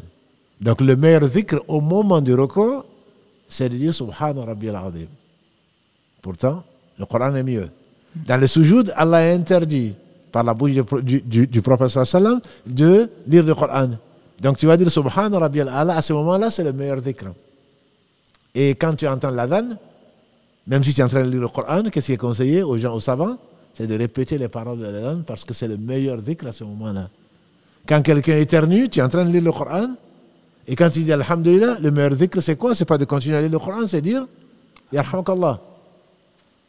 Donc le meilleur zikr au moment du recours, c'est de dire Subhan Rabbi al Pourtant, le Coran est mieux. Dans le soujoud, Allah a interdit par la bouche du, du, du prophète sallam de lire le Coran. Donc tu vas dire Subhan Rabbi à ce moment-là, c'est le meilleur dhikr. Et quand tu entends l'adhan, même si tu es en train de lire le Coran, qu'est-ce qui est conseillé aux gens, aux savants C'est de répéter les paroles de l'adhan parce que c'est le meilleur dhikr à ce moment-là. Quand quelqu'un éternue, tu es en train de lire le Coran, et quand il dit Alhamdulillah, le meilleur zikr, c'est quoi C'est pas de continuer à lire le Coran, c'est dire Yarhamakallah.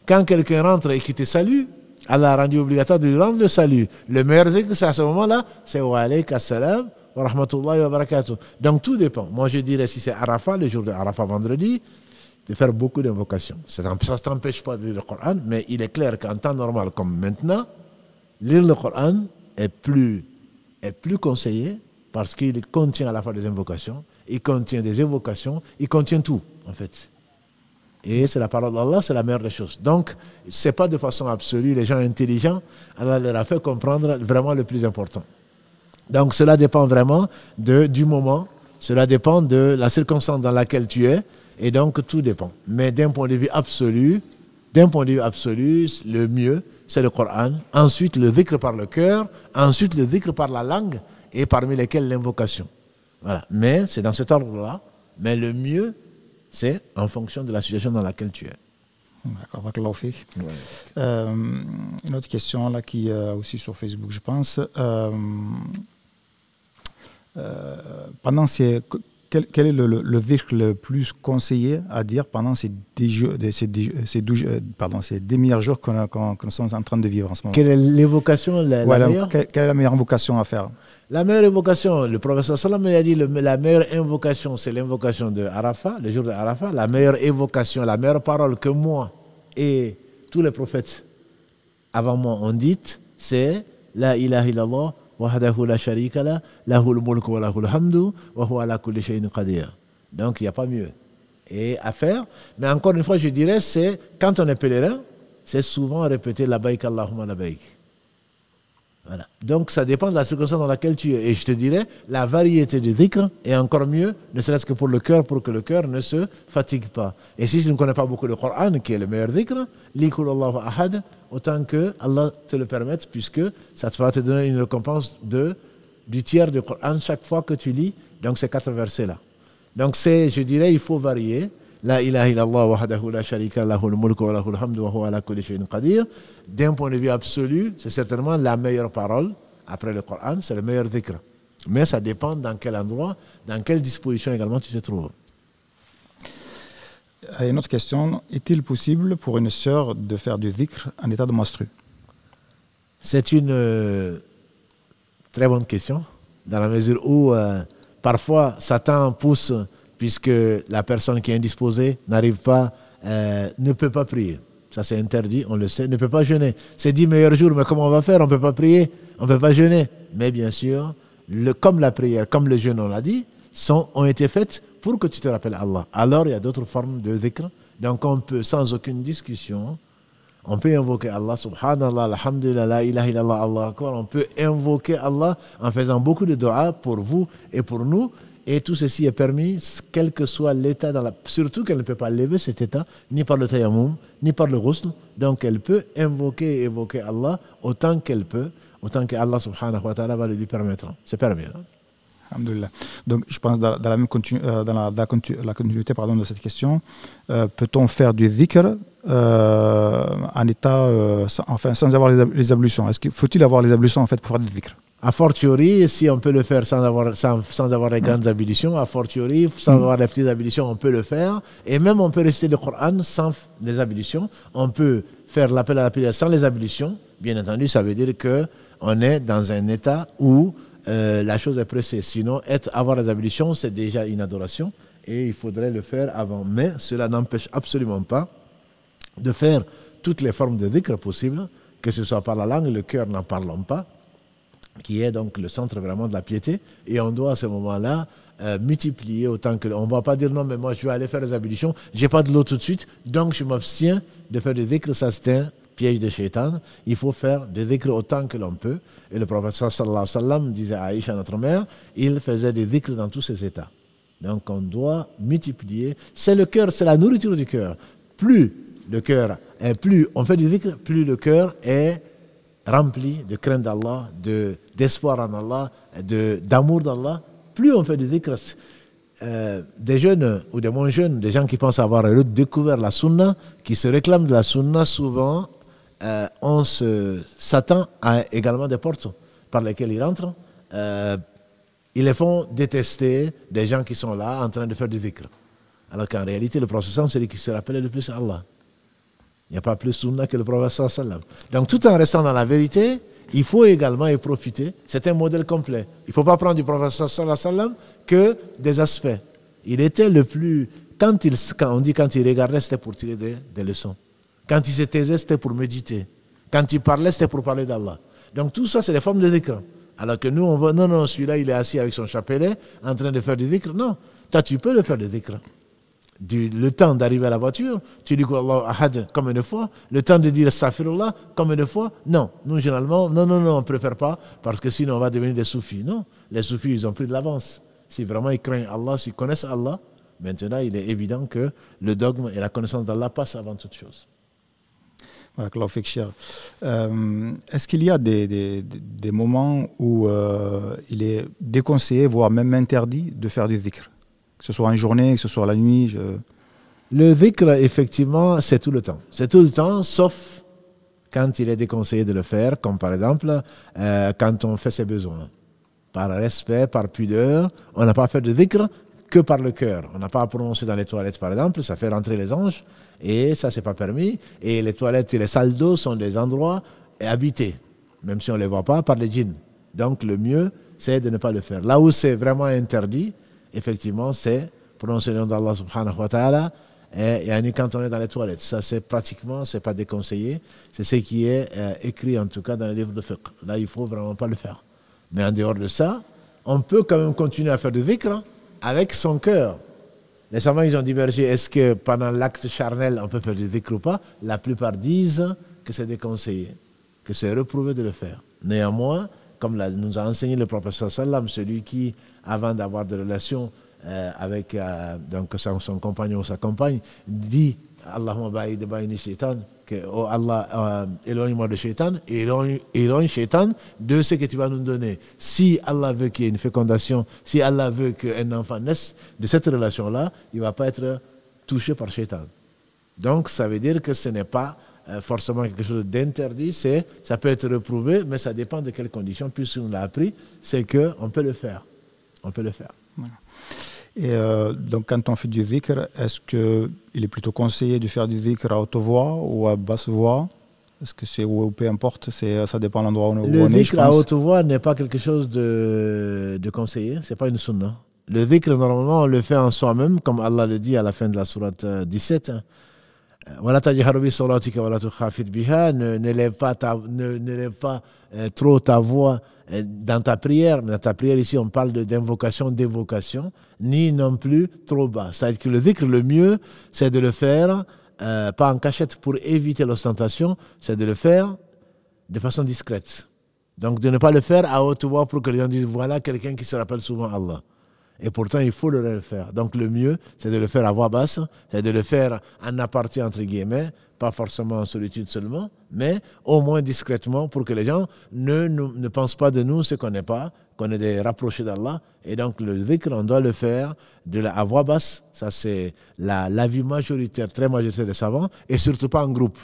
Quand quelqu'un rentre et quitte te salut, Allah a rendu obligatoire de lui rendre le salut. Le meilleur zikr, c'est à ce moment-là, c'est Wa alayk salam wa rahmatullahi wa barakatuh. Donc tout dépend. Moi, je dirais si c'est Arafat, le jour de Arafat vendredi, de faire beaucoup d'invocations. Ça ne t'empêche pas de lire le Coran, mais il est clair qu'en temps normal comme maintenant, lire le Coran est plus, est plus conseillé parce qu'il contient à la fois des invocations, il contient des invocations, il contient tout, en fait. Et c'est la parole d'Allah, c'est la meilleure des choses. Donc, ce n'est pas de façon absolue, les gens intelligents, Allah leur a fait comprendre vraiment le plus important. Donc, cela dépend vraiment de, du moment, cela dépend de la circonstance dans laquelle tu es, et donc tout dépend. Mais d'un point de vue absolu, d'un point de vue absolu, le mieux, c'est le Coran. Ensuite, le dhikr par le cœur. Ensuite, le dhikr par la langue et parmi lesquels l'invocation. Voilà. Mais c'est dans cet ordre-là. Mais le mieux, c'est en fonction de la situation dans laquelle tu es. D'accord, ouais. euh, Une autre question là qui est euh, aussi sur Facebook, je pense. Euh, euh, pendant ces, quel, est le, le, le plus conseillé à dire pendant ces, 10 ces demi jours qu'on, que nous sommes en train de vivre en ce moment Quelle est l'évocation la, meilleure Quelle est la meilleure invocation à faire la meilleure évocation, le professeur Salam a dit la meilleure invocation, c'est l'invocation de Arafat, le jour de Arafat. La meilleure évocation, la meilleure parole que moi et tous les prophètes avant moi ont dite, c'est La ilaha illallah, la la, lahul wa hamdu, wa huwa Donc il n'y a pas mieux et à faire. Mais encore une fois, je dirais, c'est quand on est pèlerin, c'est souvent répéter la baïk Allahumma la baïk. Donc ça dépend de la circonstance dans laquelle tu es. Et je te dirais, la variété du dhikr est encore mieux, ne serait-ce que pour le cœur, pour que le cœur ne se fatigue pas. Et si tu ne connais pas beaucoup le Coran, qui est le meilleur dhikr, l'ikul Allahu ahad, autant que Allah te le permette, puisque ça te va te donner une récompense de, du tiers du Coran chaque fois que tu lis, donc ces quatre versets-là. Donc c'est, je dirais, il faut varier. La wa ala kulli D'un point de vue absolu, c'est certainement la meilleure parole après le Coran, c'est le meilleur dhikr. Mais ça dépend dans quel endroit, dans quelle disposition également tu te trouves. Euh, une autre question, est-il possible pour une sœur de faire du dhikr en état de menstru C'est une euh, très bonne question, dans la mesure où euh, parfois Satan pousse puisque la personne qui est indisposée n'arrive pas, euh, ne peut pas prier. Ça, c'est interdit, on le sait, ne peut pas jeûner. C'est dit meilleur jour, mais comment on va faire On ne peut pas prier, on ne peut pas jeûner. Mais bien sûr, le, comme la prière, comme le jeûne, on l'a dit, sont, ont été faites pour que tu te rappelles Allah. Alors, il y a d'autres formes de dhikr. Donc, on peut, sans aucune discussion, on peut invoquer Allah, subhanallah, alhamdulillah, la ilaha illallah, On peut invoquer Allah en faisant beaucoup de doigts pour vous et pour nous. Et tout ceci est permis, quel que soit l'état, dans la, surtout qu'elle ne peut pas lever cet état, ni par le tayammum, ni par le ghusl. Donc elle peut invoquer et évoquer Allah autant qu'elle peut, autant que Allah subhanahu wa ta'ala va lui permettre. C'est permis. Hein. Donc, je pense dans, la, même euh, la, continuité pardon, de cette question, euh, peut-on faire du dhikr euh, en état, sans, enfin, sans avoir les, ablutions Est-ce qu'il faut-il avoir les ablutions en fait pour faire du dhikr a fortiori, si on peut le faire sans avoir, sans, avoir les grandes ablutions, a fortiori, sans avoir les petites ablutions, on peut le faire. Et même, on peut réciter le Coran sans les ablutions. On peut faire l'appel à la prière sans les ablutions. Bien entendu, ça veut dire que on est dans un état où euh, la chose est pressée. Sinon, être, avoir les ablutions, c'est déjà une adoration et il faudrait le faire avant. Mais cela n'empêche absolument pas de faire toutes les formes de dhikr possibles, que ce soit par la langue, le cœur, n'en parlons pas, qui est donc le centre vraiment de la piété. Et on doit à ce moment-là euh, multiplier autant que... On ne va pas dire non, mais moi je vais aller faire les ablutions, je n'ai pas de l'eau tout de suite, donc je m'abstiens de faire des décrets sastins, piège de shaitan. Il faut faire des décrets autant que l'on peut. Et le prophète sallallahu alayhi wa sallam disait à Aïcha, notre mère, il faisait des décrets dans tous ses états. Donc on doit multiplier. C'est le cœur, c'est la nourriture du cœur. Plus le cœur est, plus on fait des décrets, plus le cœur est rempli de crainte d'Allah, de d'espoir en Allah, de d'amour d'Allah, plus on fait du dhikr, euh, des jeunes ou des moins jeunes, des gens qui pensent avoir découvert la sunna, qui se réclament de la sunna, souvent, euh, on s'attend à également des portes par lesquelles ils rentrent. Euh, ils les font détester des gens qui sont là en train de faire du dhikr. Alors qu'en réalité, le prophète c'est celui qui se rappelait le plus Allah. Il n'y a pas plus sunna que le prophète sallam. Donc tout en restant dans la vérité, il faut également y profiter. C'est un modèle complet. Il ne faut pas prendre du professeur sallam que des aspects. Il était le plus... Quand, il, on dit quand il regardait, c'était pour tirer des, leçons. Quand il se taisait, c'était pour méditer. Quand il parlait, c'était pour parler d'Allah. Donc tout ça, c'est des formes de dhikr. Alors que nous, on voit non, non, celui-là, il est assis avec son chapelet, en train de faire des décrets. Non, toi, tu peux le faire des décrets du, le temps d'arriver à la voiture, tu dis qu'Allah Allah ahad comme une fois, le temps de dire astaghfirullah comme une fois, non. Nous, généralement, non, non, non, on ne préfère pas parce que sinon on va devenir des soufis. Non, les soufis, ils ont pris de l'avance. Si vraiment ils craignent Allah, s'ils connaissent Allah, maintenant il est évident que le dogme et la connaissance d'Allah passent avant toute chose. Euh, Est-ce qu'il y a des, des, moments où euh, il est déconseillé, voire même interdit de faire du zikr que ce soit en journée, que ce soit la nuit. Le dhikr, effectivement, c'est tout le temps. C'est tout le temps, sauf quand il est déconseillé de le faire, comme par exemple euh, quand on fait ses besoins. Par respect, par pudeur, on n'a pas à faire de dhikr que par le cœur. On n'a pas à prononcer dans les toilettes, par exemple, ça fait rentrer les anges, et ça, c'est pas permis. Et les toilettes et les salles d'eau sont des endroits habités, même si on ne les voit pas, par les djinns. Donc, le mieux, c'est de ne pas le faire. Là où c'est vraiment interdit, effectivement, c'est prononcer le nom d'Allah subhanahu wa ta'ala. Et, et quand on est dans les toilettes, ça c'est pratiquement, c'est pas déconseillé. C'est ce qui est euh, écrit en tout cas dans le livre de fiqh. Là, il faut vraiment pas le faire. Mais en dehors de ça, on peut quand même continuer à faire du dhikr avec son cœur. Les savants, ils ont divergé, est-ce que pendant l'acte charnel, on peut faire du dhikr ou pas La plupart disent que c'est déconseillé, que c'est reprouvé de le faire. Néanmoins, comme nous a enseigné le prophète sallam, celui qui avant d'avoir des relations euh, avec euh, donc son, compagnon ou sa compagne, dit Allahumma ba'id shaitan, que oh Allah, euh, éloigne-moi de shaitan, éloigne, shaitan de ce que tu vas nous donner. Si Allah veut qu'il y ait une fécondation, si Allah veut qu'un enfant naisse de cette relation-là, il ne va pas être touché par shaitan. Donc ça veut dire que ce n'est pas forcément quelque chose d'interdit, c'est, ça peut être reprouvé, mais ça dépend de quelles conditions, puisqu'on l'a appris, c'est qu'on peut le faire on peut le faire. Et euh, donc, quand on fait du zikr, est-ce qu'il est plutôt conseillé de faire du zikr à haute voix ou à basse voix Est-ce que c'est ou peu importe, c'est, ça dépend de l'endroit où, on est. Le zikr à haute voix n'est pas quelque chose de, de conseillé, c'est pas une sunna. Le zikr, normalement, on le fait en soi-même, comme Allah le dit à la fin de la sourate 17. Euh, voilà lève pas, ta, ne, lève pas euh, trop ta voix euh, dans ta prière. Mais dans ta prière, ici, on parle d'invocation, d'évocation, ni non plus trop bas. C'est-à-dire que le dhikr, le mieux, c'est de le faire, euh, pas en cachette pour éviter l'ostentation, c'est de le faire de façon discrète. Donc de ne pas le faire à haute voix pour que les gens disent voilà quelqu'un qui se rappelle souvent Allah. Et pourtant, il faut le faire. Donc, le mieux, c'est de le faire à voix basse, c'est de le faire en aparté, entre guillemets, pas forcément en solitude seulement, mais au moins discrètement pour que les gens ne, ne, pensent pas de nous ce qu'on n'est pas, qu'on est des rapprochés d'Allah. Et donc, le dhikr, on doit le faire de la, à voix basse. Ça, c'est l'avis majoritaire, très majoritaire des savants, et surtout pas en groupe.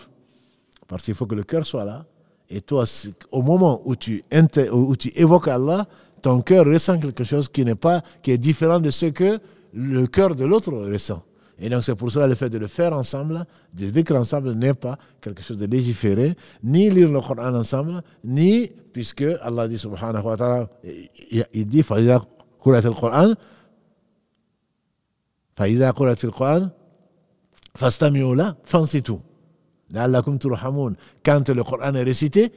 Parce qu'il faut que le cœur soit là. Et toi, au moment où tu, où tu évoques Allah, ton cœur ressent quelque chose qui n'est pas, qui est différent de ce que le cœur de l'autre ressent. Et donc c'est pour cela le fait de le faire ensemble, de l'écrire ensemble n'est pas quelque chose de légiféré, ni lire le Coran ensemble, ni, puisque Allah dit subhanahu wa ta'ala, il dit, Coran قُرَتِ al فَإِذَا quran الْقُرْآنِ al لَا فَانْسِتُوا لَعَلَّكُمْ tout. Quand le Coran est récité,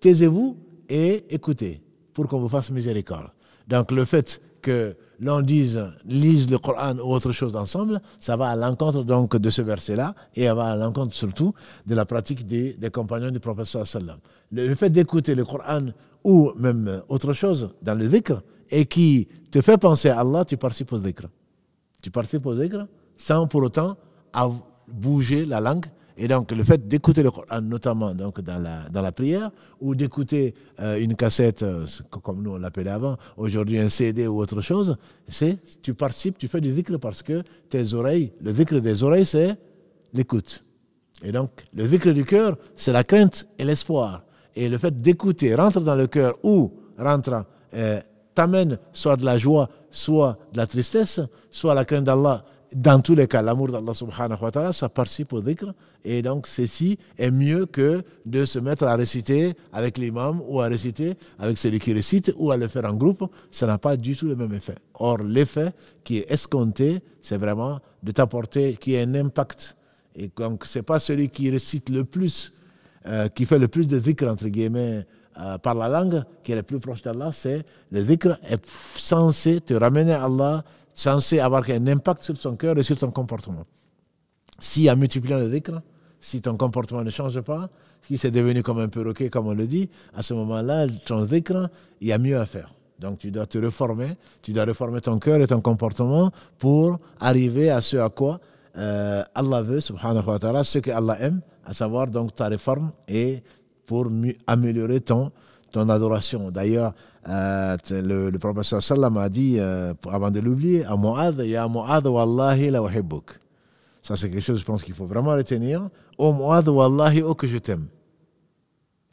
taisez-vous et écoutez pour qu'on vous fasse miséricorde. Donc le fait que l'on dise lise le Coran ou autre chose ensemble, ça va à l'encontre donc de ce verset-là et va à l'encontre surtout de la pratique des, compagnons du professeur sallam. Le, fait d'écouter le Coran ou même euh, autre chose dans le dhikr et qui te fait penser à Allah, tu participes au dhikr. Tu participes au dhikr sans pour autant bouger la langue et donc, le fait d'écouter le Coran, notamment donc, dans, la, dans la prière, ou d'écouter euh, une cassette, euh, comme nous on l'appelait avant, aujourd'hui un CD ou autre chose, c'est tu participes, tu fais du zikr parce que tes oreilles, le zikr des oreilles, c'est l'écoute. Et donc, le zikr du cœur, c'est la crainte et l'espoir. Et le fait d'écouter rentre dans le cœur ou rentre, euh, t'amène soit de la joie, soit de la tristesse, soit la crainte d'Allah, dans tous les cas, l'amour d'Allah subhanahu wa ta'ala, ça participe au dhikr. Et donc, ceci est mieux que de se mettre à réciter avec l'imam ou à réciter avec celui qui récite ou à le faire en groupe. Ça n'a pas du tout le même effet. Or, l'effet qui est escompté, c'est vraiment de t'apporter, qui ait un impact. Et donc, ce n'est pas celui qui récite le plus, euh, qui fait le plus de dhikr, entre guillemets, euh, par la langue, qui est le plus proche d'Allah, c'est le dhikr est censé te ramener à Allah censé avoir un impact sur son cœur et sur son comportement. Si en multipliant les écrans si ton comportement ne change pas, si c'est devenu comme un perroquet, comme on le dit, à ce moment-là, ton écran il y a mieux à faire. Donc tu dois te reformer, tu dois reformer ton cœur et ton comportement pour arriver à ce à quoi euh, Allah veut, subhanahu wa ta'ala, ce que Allah aime, à savoir donc ta réforme et pour améliorer ton, ton adoration. D'ailleurs, euh, le, le professeur Sallam a dit, euh, avant de l'oublier, à Mu'adh, Ya Mu'adh, Wallahi, la wahibuk. Ça, c'est quelque chose, je pense, qu'il faut vraiment retenir. Oh Wallahi, que je t'aime.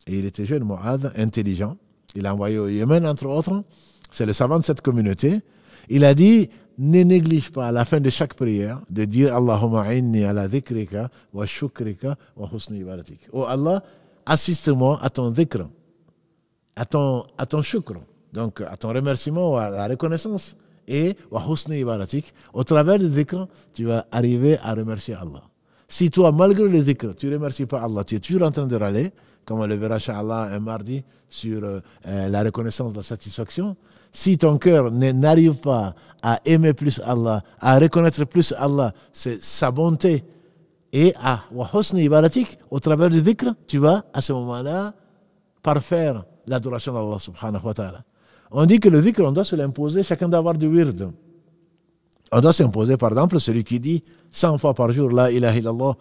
Et il était jeune, Mu'adh, intelligent. Il a envoyé au Yémen, entre autres. C'est le savant de cette communauté. Il a dit, ne néglige pas à la fin de chaque prière de dire Allahumma inni ala dhikrika wa shukrika wa husni ibaratik. Oh Allah, assiste-moi à ton dhikr à ton, à ton shukr, donc à ton remerciement, à la reconnaissance, et au travers des dhikr, tu vas arriver à remercier Allah. Si toi, malgré les dhikr, tu ne remercies pas Allah, tu es toujours en train de râler, comme on le verra, Allah un mardi, sur euh, euh, la reconnaissance, la satisfaction, si ton cœur n'arrive pas à aimer plus Allah, à reconnaître plus Allah, sa bonté, et à ah, husni ibaratik, au travers du zikr, tu vas à ce moment-là parfaire l'adoration d'Allah subhanahu wa ta'ala. On dit que le dhikr, on doit se l'imposer, chacun doit avoir du wird. On doit s'imposer, par exemple, celui qui dit 100 fois par jour La ilaha illallah,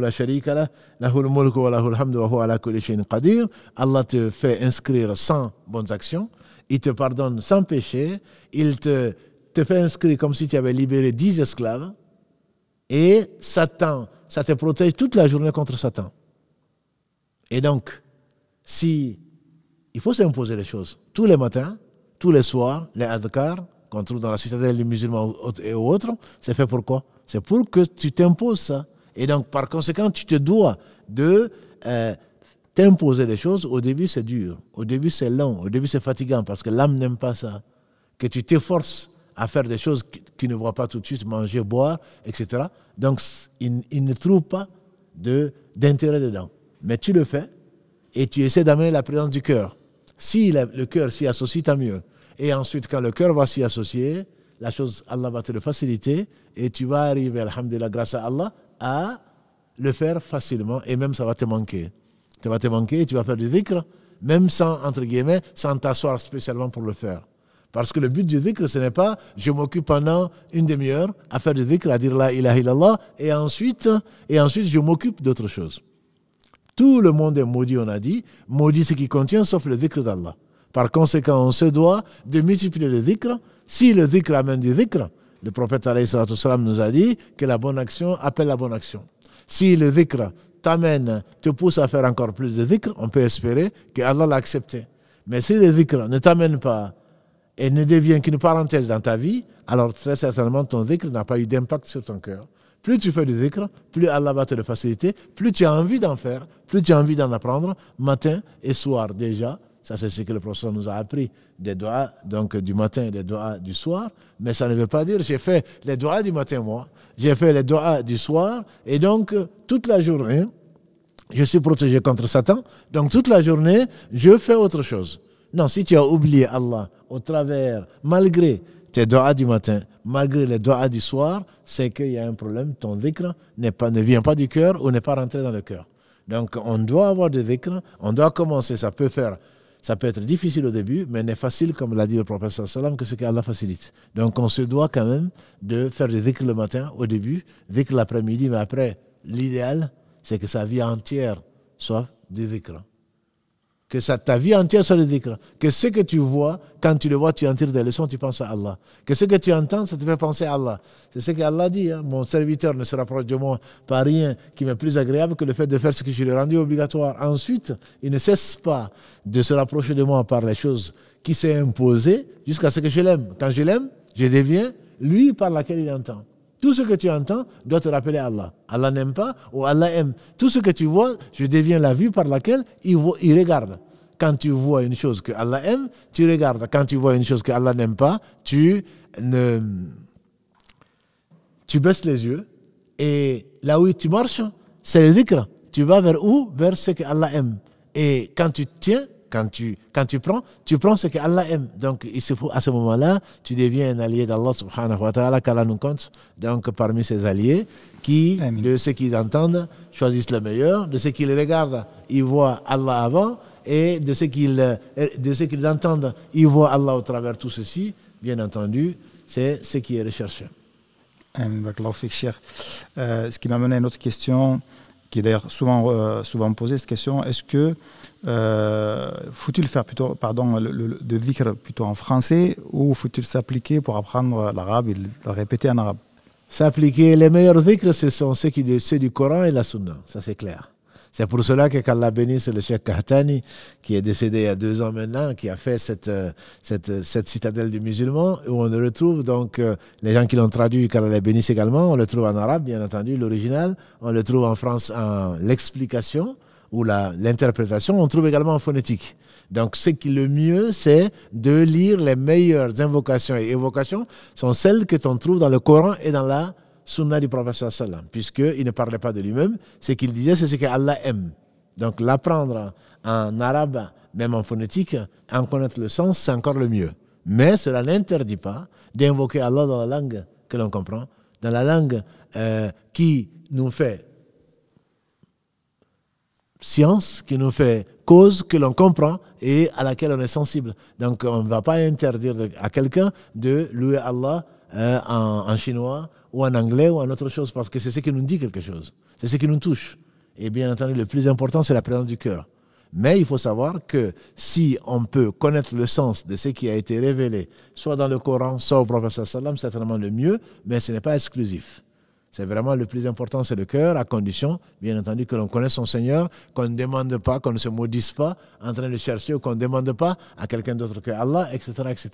la sharika la, lahul mulku wa lahul hamdu wa ala kulli qadir. Allah te fait inscrire 100 bonnes actions, il te pardonne 100 péchés, il te, te fait inscrire comme si tu avais libéré 10 esclaves, et Satan, ça te protège toute la journée contre Satan. Et donc, si il faut s'imposer les choses. Tous les matins, tous les soirs, les adhkars qu'on trouve dans la citadelle des musulmans et autres, c'est fait pour quoi C'est pour que tu t'imposes ça. Et donc, par conséquent, tu te dois de euh, t'imposer les choses. Au début, c'est dur. Au début, c'est long. Au début, c'est fatigant parce que l'âme n'aime pas ça. Que tu t'efforces à faire des choses qu'il ne voit pas tout de suite, manger, boire, etc. Donc, il, ne trouve pas d'intérêt dedans. Mais tu le fais et tu essaies d'amener la présence du cœur. Si le cœur s'y associe, tant mieux. Et ensuite, quand le cœur va s'y associer, la chose, Allah va te le faciliter et tu vas arriver, alhamdulillah, grâce à Allah, à le faire facilement et même ça va te manquer. Ça va te manquer et tu vas faire du dhikr, même sans, entre guillemets, sans t'asseoir spécialement pour le faire. Parce que le but du dhikr, ce n'est pas je m'occupe pendant une demi-heure à faire du dhikr, à dire la ilaha illallah, et ensuite, et ensuite je m'occupe d'autre chose. Tout le monde est maudit, on a dit. Maudit ce qui contient, sauf le dhikr d'Allah. Par conséquent, on se doit de multiplier le dhikr. Si le dhikr amène du dhikr, le prophète salam nous a dit que la bonne action appelle la bonne action. Si le dhikr t'amène, te pousse à faire encore plus de dhikr, on peut espérer que Allah l'a accepté. Mais si le dhikr ne t'amène pas et ne devient qu'une parenthèse dans ta vie, alors très certainement ton dhikr n'a pas eu d'impact sur ton cœur. Plus tu fais des zikr, plus Allah va te le faciliter, plus tu as envie d'en faire, plus tu as envie d'en apprendre, matin et soir déjà. Ça, c'est ce que le professeur nous a appris, des doigts donc, du matin et des doigts du soir. Mais ça ne veut pas dire j'ai fait les doigts du matin, moi. J'ai fait les doigts du soir. Et donc, toute la journée, je suis protégé contre Satan. Donc, toute la journée, je fais autre chose. Non, si tu as oublié Allah au travers, malgré tes doigts du matin, malgré les doigts du soir, c'est qu'il y a un problème. Ton écran ne vient pas du cœur ou n'est pas rentré dans le cœur. Donc, on doit avoir des zikr, on doit commencer. Ça peut faire, ça peut être difficile au début, mais n'est facile, comme l'a dit le professeur Salam, que ce qu'Allah facilite. Donc, on se doit quand même de faire des zikr le matin au début, zikr l'après-midi, mais après, l'idéal, c'est que sa vie entière soit des écrans que ça, ta vie entière soit le décret. Que ce que tu vois, quand tu le vois, tu en tires des leçons, tu penses à Allah. Que ce que tu entends, ça te fait penser à Allah. C'est ce que Allah dit. Hein. Mon serviteur ne se rapproche de moi par rien qui m'est plus agréable que le fait de faire ce que je lui ai rendu obligatoire. Ensuite, il ne cesse pas de se rapprocher de moi par les choses qui s'est imposées jusqu'à ce que je l'aime. Quand je l'aime, je deviens lui par laquelle il entend. Tout ce que tu entends doit te rappeler Allah. Allah n'aime pas ou Allah aime. Tout ce que tu vois, je deviens la vue par laquelle il, regarde. Quand tu vois une chose que Allah aime, tu regardes. Quand tu vois une chose que Allah n'aime pas, tu ne, tu baisses les yeux et là où tu marches, c'est le dhikr. Tu vas vers où Vers ce que Allah aime. Et quand tu tiens, quand tu, quand tu prends, tu prends ce que Allah aime. Donc, il se faut, à ce moment-là, tu deviens un allié d'Allah subhanahu wa ta'ala, qu'Allah nous compte. Donc, parmi ses alliés, qui, de ce qu'ils entendent, choisissent le meilleur, de ce qu'ils regardent, ils voient Allah avant, et de ce qu'ils, euh, de ce qu'ils entendent, ils voient Allah au travers de tout ceci. Bien entendu, c'est ce qui est recherché. Euh, ce qui m'amène à une autre question, qui est d'ailleurs souvent, euh, souvent posée, cette question, est-ce que euh, faut-il faire plutôt, pardon, le, dhikr plutôt en français ou faut-il s'appliquer pour apprendre l'arabe et le répéter en arabe S'appliquer, les meilleurs dhikr, ce sont ceux, du Coran et la Sunna, ça c'est clair. C'est pour cela que qu'Allah bénisse le chef Kahtani, qui est décédé il y a deux ans maintenant, qui a fait cette, citadelle du musulman, où on le retrouve donc euh, les gens qui l'ont traduit, qu'Allah bénisse également, on le trouve en arabe, bien entendu, l'original, on le trouve en France en l'explication, ou l'interprétation, on trouve également en phonétique. Donc, ce qui le mieux, c'est de lire les meilleures invocations et évocations sont celles que l'on trouve dans le Coran et dans la Sunna du prophète sallam, puisqu'il ne parlait pas de lui-même. Ce qu'il disait, c'est ce que Allah aime. Donc, l'apprendre en arabe, même en phonétique, en connaître le sens, c'est encore le mieux. Mais cela n'interdit pas d'invoquer Allah dans la langue que l'on comprend, dans la langue euh, qui nous fait science qui nous fait cause que l'on comprend et à laquelle on est sensible. Donc on ne va pas interdire à quelqu'un de louer Allah euh, en, chinois ou en anglais ou en autre chose parce que c'est ce qui nous dit quelque chose, c'est ce qui nous touche. Et bien entendu, le plus important, c'est la présence du cœur. Mais il faut savoir que si on peut connaître le sens de ce qui a été révélé, soit dans le Coran, soit au Prophète, certainement le mieux, mais ce n'est pas exclusif. C'est vraiment le plus important, c'est le cœur, à condition, bien entendu, que l'on connaisse son Seigneur, qu'on ne demande pas, qu'on ne se maudisse pas en train de chercher ou qu'on ne demande pas à quelqu'un d'autre que Allah, etc., etc.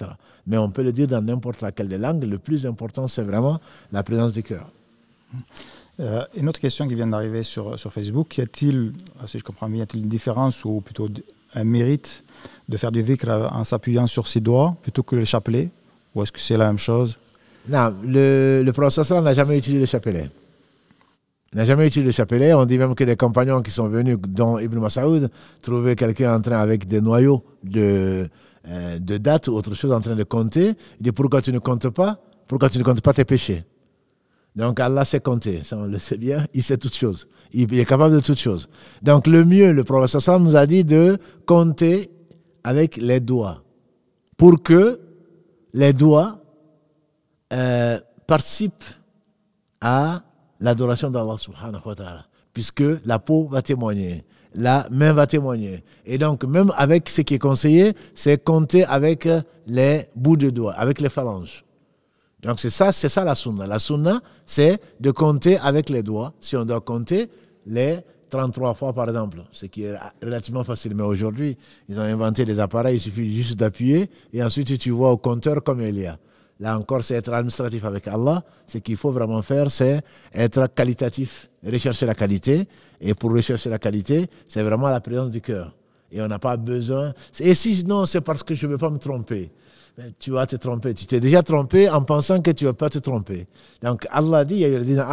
Mais on peut le dire dans n'importe laquelle des langues. Le plus important, c'est vraiment la présence du cœur. Euh, une autre question qui vient d'arriver sur, Facebook, y a-t-il, ah, si je comprends bien, y a-t-il une différence ou plutôt un mérite de faire du dhikr en s'appuyant sur ses doigts plutôt que le chapelet Ou est-ce que c'est la même chose non, le, le professeur n'a jamais utilisé le chapelet. N'a jamais utilisé le chapelet. On dit même que des compagnons qui sont venus, dont Ibn Masoud trouvaient quelqu'un en train avec des noyaux de, euh, de dates ou autre chose en train de compter. Il dit Pourquoi tu ne comptes pas Pourquoi tu ne comptes pas tes péchés donc Allah sait compter, ça on le sait bien, il sait toutes choses, il est capable de toutes choses. Donc le mieux, le professeur nous a dit de compter avec les doigts, pour que les doigts euh, participe à l'adoration d'Allah subhanahu wa ta'ala, puisque la peau va témoigner, la main va témoigner. Et donc, même avec ce qui est conseillé, c'est compter avec les bouts de doigts, avec les phalanges. Donc, c'est ça, c'est ça la sunna. La sunna, c'est de compter avec les doigts. Si on doit compter les 33 fois, par exemple, ce qui est relativement facile. Mais aujourd'hui, ils ont inventé des appareils, il suffit juste d'appuyer et ensuite tu vois au compteur comme il y a. Là encore, c'est être administratif avec Allah. Ce qu'il faut vraiment faire, c'est être qualitatif, rechercher la qualité. Et pour rechercher la qualité, c'est vraiment la présence du cœur. Et on n'a pas besoin. Et si non, c'est parce que je ne veux pas me tromper. tu vas te tromper. Tu t'es déjà trompé en pensant que tu ne vas pas te tromper. Donc Allah dit, il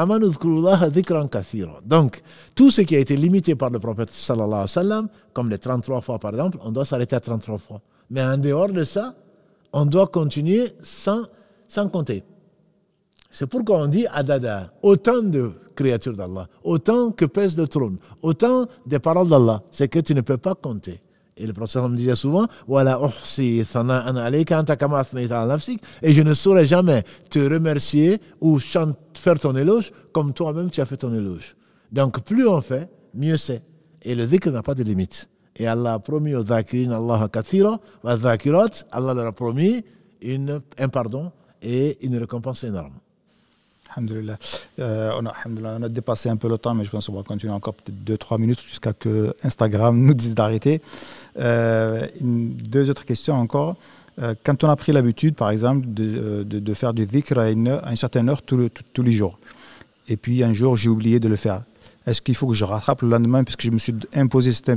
donc tout ce qui a été limité par le prophète sallallahu wa sallam, comme les 33 fois par exemple, on doit s'arrêter à 33 fois. Mais en dehors de ça, on doit continuer sans, sans compter. C'est pourquoi on dit Adada, autant de créatures d'Allah, autant que pèse le trône, autant des paroles d'Allah, c'est que tu ne peux pas compter. Et le prophète me disait souvent, et je ne saurais jamais te remercier ou faire ton éloge comme toi-même tu as fait ton éloge. Donc plus on fait, mieux c'est. Et le dhikr n'a pas de limites. Et Allah a promis aux Zakirin, Allah Kathira, aux Zakirat, Allah leur a promis une, un pardon et une récompense énorme. Euh, alhamdulillah. on, a, dépassé un peu le temps, mais je pense qu'on va continuer encore peut-être 2-3 minutes jusqu'à que Instagram nous dise d'arrêter. Euh, deux autres questions encore. Euh, quand on a pris l'habitude, par exemple, de, de, faire du dhikr à une, certaine heure tous tous les jours, et puis un jour j'ai oublié de le faire, est-ce qu'il faut que je rattrape le lendemain puisque je me suis imposé cette,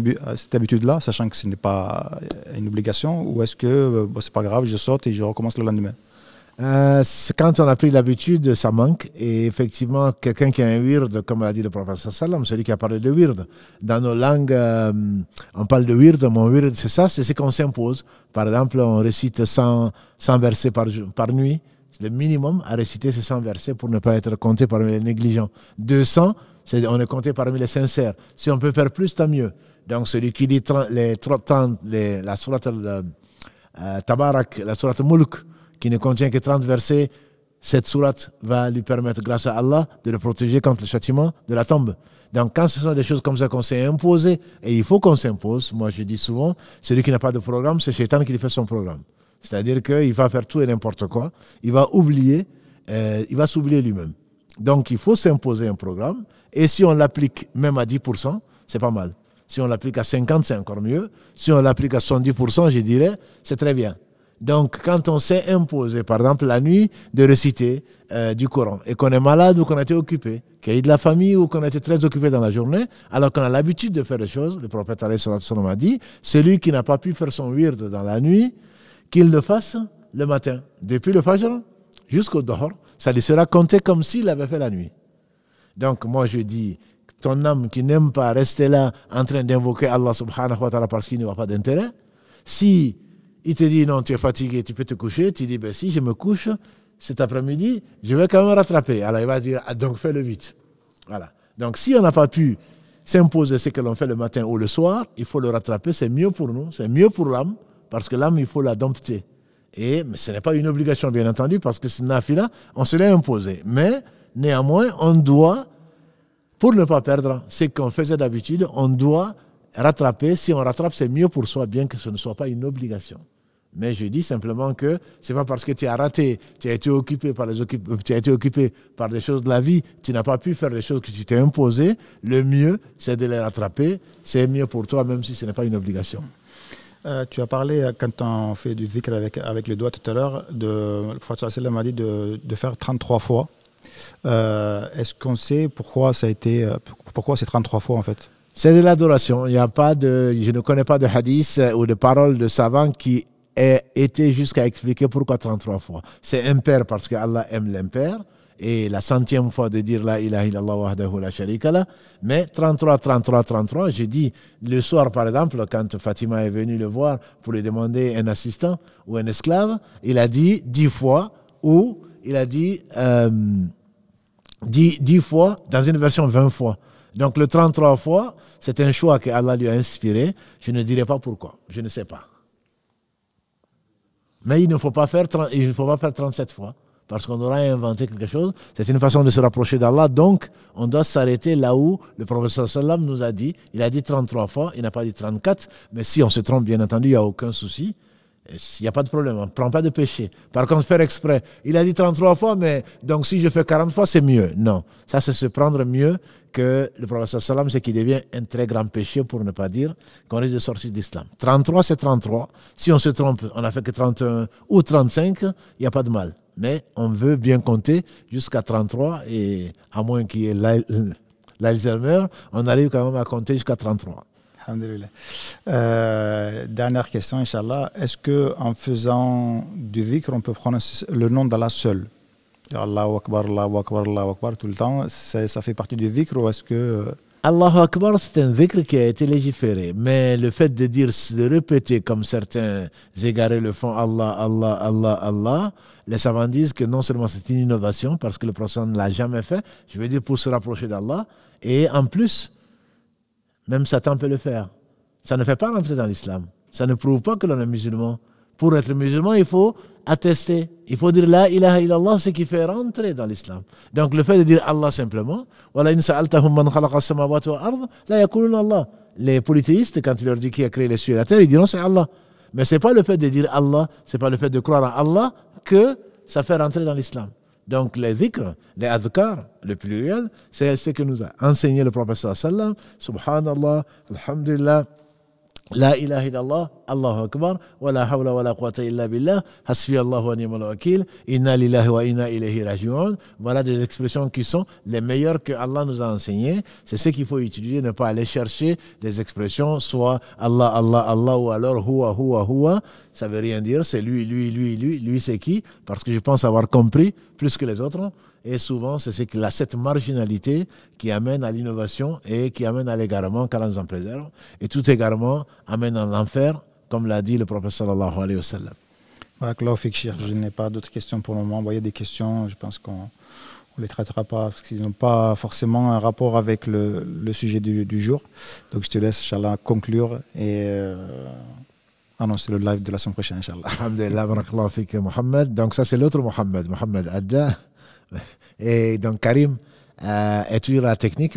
habitude-là, sachant que ce n'est pas euh, une obligation, ou est-ce que ce euh, c'est pas grave, je saute et je recommence le lendemain euh, quand on a pris l'habitude, ça manque. Et effectivement, quelqu'un qui a un weird, comme l'a dit le professeur Salam, celui qui a parlé de weird. Dans nos langues, on parle de weird. Mon weird, c'est ça, c'est ce qu'on s'impose. Par exemple, on récite 100, 100 versets par, par nuit. Le minimum à réciter, c'est 100 versets pour ne pas être compté par les négligents. 200, on est compté parmi les sincères. Si on peut faire plus, tant mieux. Donc celui qui dit les, la sourate euh, Tabarak, la sourate Mulk, qui ne contient que 30 versets, cette sourate va lui permettre, grâce à Allah, de le protéger contre le châtiment de la tombe. Donc, quand ce sont des choses comme ça qu'on s'est imposées, et il faut qu'on s'impose, moi je dis souvent, celui qui n'a pas de programme, c'est Shaitan qui lui fait son programme. C'est-à-dire qu'il va faire tout et n'importe quoi, il va oublier, euh, il va s'oublier lui-même. Donc, il faut s'imposer un programme, et si on l'applique même à 10%, c'est pas mal. Si on l'applique à 50, c'est encore mieux. Si on l'applique à 70%, je dirais, c'est très bien. Donc, quand on s'est imposé, par exemple, la nuit, de réciter euh, du Coran, et qu'on est malade ou qu'on a été occupé, qu'il y a eu de la famille ou qu'on a été très occupé dans la journée, alors qu'on a l'habitude de faire les choses, le prophète a dit, celui qui n'a pas pu faire son wird dans la nuit, qu'il le fasse le matin, depuis le fajr jusqu'au dehors, ça lui sera compté comme s'il avait fait la nuit. Donc moi je dis, ton âme qui n'aime pas rester là en train d'invoquer Allah subhanahu wa ta'ala parce qu'il n'y a pas d'intérêt. Si il te dit non, tu es fatigué, tu peux te coucher, tu dis ben si je me couche cet après-midi, je vais quand même rattraper. Alors il va dire ah, donc fais-le vite. Voilà. Donc si on n'a pas pu s'imposer ce que l'on fait le matin ou le soir, il faut le rattraper, c'est mieux pour nous, c'est mieux pour l'âme parce que l'âme il faut la dompter. Et mais ce n'est pas une obligation bien entendu parce que c'est nafila, on se l'est imposé. Mais Néanmoins, on doit, pour ne pas perdre ce qu'on faisait d'habitude, on doit rattraper. Si on rattrape, c'est mieux pour soi, bien que ce ne soit pas une obligation. Mais je dis simplement que c'est pas parce que tu as raté, tu as été occupé par les euh, tu as été occupé par les choses de la vie, tu n'as pas pu faire les choses que tu t'es imposées. Le mieux, c'est de les rattraper. C'est mieux pour toi, même si ce n'est pas une obligation. Euh, tu as parlé, euh, quand on fait du zikr avec, avec les doigts tout à l'heure, de, le dit de, de faire 33 fois. Euh, est-ce qu'on sait pourquoi ça a été, euh, pourquoi c'est 33 fois en fait C'est de l'adoration. Il y a pas de, je ne connais pas de hadith euh, ou de parole de savants qui ait été jusqu'à expliquer pourquoi 33 fois. C'est impair parce que Allah aime l'impair. Et la centième fois de dire la ilaha illallah la sharika la. Mais 33, 33, 33, j'ai dit le soir par exemple, quand Fatima est venue le voir pour lui demander un assistant ou un esclave, il a dit 10 fois ou il a dit 10, euh, fois, dans une version 20 fois. Donc le 33 fois, c'est un choix que Allah lui a inspiré. Je ne dirai pas pourquoi, je ne sais pas. Mais il ne faut pas faire, il ne faut pas faire 37 fois, parce qu'on aura inventé quelque chose. C'est une façon de se rapprocher d'Allah. Donc on doit s'arrêter là où le professeur sallam nous a dit. Il a dit 33 fois, il n'a pas dit 34. Mais si on se trompe, bien entendu, il n'y a aucun souci. Il n'y a pas de problème, on ne prend pas de péché. Par contre, faire exprès, il a dit 33 fois, mais donc si je fais 40 fois, c'est mieux. Non, ça c'est se prendre mieux que le professeur Salam, c'est qu'il devient un très grand péché, pour ne pas dire qu'on risque de sortir d'islam. 33, c'est 33. Si on se trompe, on n'a fait que 31 ou 35, il n'y a pas de mal. Mais on veut bien compter jusqu'à 33, et à moins qu'il y ait l'Alzheimer, on arrive quand même à compter jusqu'à 33. Euh, dernière question, Est-ce qu'en faisant du zikr, on peut prononcer le nom d'Allah seul Allahu Akbar, Allahu Akbar, Allahu Akbar, tout le temps, ça, fait partie du zikr ou est-ce que. Euh, Allahu Akbar, c'est un zikr qui a été légiféré. Mais le fait de dire, de répéter comme certains égarés le font, Allah, Allah, Allah, Allah, les savants disent que non seulement c'est une innovation parce que le prophète ne l'a jamais fait, je veux dire pour se rapprocher d'Allah, et en plus, même Satan peut le faire. Ça ne fait pas rentrer dans l'islam. Ça ne prouve pas que l'on est musulman. Pour être musulman, il faut attester. Il faut dire la ilaha illallah, ce qui fait rentrer dans l'islam. Donc le fait de dire Allah simplement, les polythéistes, quand ils leur disent qui a créé les cieux et la terre, ils diront c'est Allah. Mais ce n'est pas le fait de dire Allah, ce n'est pas le fait de croire à Allah que ça fait rentrer dans l'islam. Donc, les dhikr, les adhkar, le pluriel, c'est ce que nous a enseigné le professeur wasallam Subhanallah, alhamdulillah, voilà des expressions qui sont les meilleures que Allah nous a enseignées. C'est ce qu'il faut utiliser, ne pas aller chercher des expressions, soit Allah, Allah, Allah, ou alors huwa, huwa, huwa. Ça veut rien dire, c'est lui, lui, lui, lui, lui, c'est qui? Parce que je pense avoir compris plus que les autres. Et souvent, c'est ce la, cette marginalité qui amène à l'innovation et qui amène à l'égarement, car nous en préserve. Et tout égarement amène à l'enfer, comme l'a dit le professeur, sallallahu alayhi wa sallam. Je n'ai pas d'autres questions pour le moment. Vous a des questions, je pense qu'on ne les traitera pas parce qu'ils n'ont pas forcément un rapport avec le, sujet du, du, jour. Donc je te laisse, Inch'Allah, conclure et euh, annoncer le live de la semaine prochaine, Inch'Allah. Alhamdulillah, Mohamed. Donc ça, c'est l'autre Mohamed, Mohamed Adda. Et donc Karim euh, toujours la technique,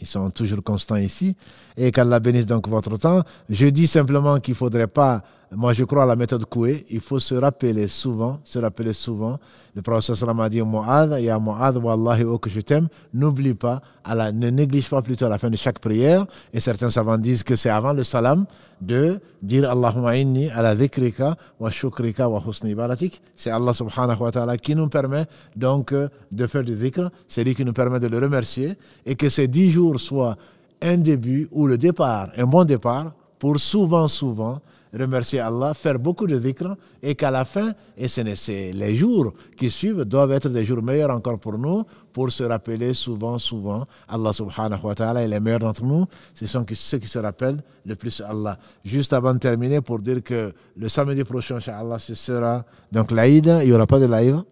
ils sont toujours constants ici. Et qu'Allah bénisse donc votre temps. Je dis simplement qu'il ne faudrait pas, moi je crois à la méthode Koué il faut se rappeler souvent, se rappeler souvent. Le professeur Salam a dit Mu'ad, a Mu'ad, Wallahi, oh que je t'aime. N'oublie pas, ne néglige pas plutôt à la fin de chaque prière. Et certains savants disent que c'est avant le salam de dire Allahumma inni ala dhikrika wa shukrika wa husni baratik, C'est Allah subhanahu wa ta'ala qui nous permet donc euh, de faire du dhikr, c'est lui qui nous permet de le remercier et que ces dix jours soient un début ou le départ, un bon départ pour souvent, souvent remercier Allah, faire beaucoup de dhikr et qu'à la fin, et ce n'est les jours qui suivent doivent être des jours meilleurs encore pour nous, pour se rappeler souvent, souvent, Allah subhanahu wa ta'ala est le meilleur d'entre nous, ce sont ceux qui se rappellent le plus Allah. Juste avant de terminer, pour dire que le samedi prochain, Allah, ce sera donc l'Aïd, il n'y aura pas de live,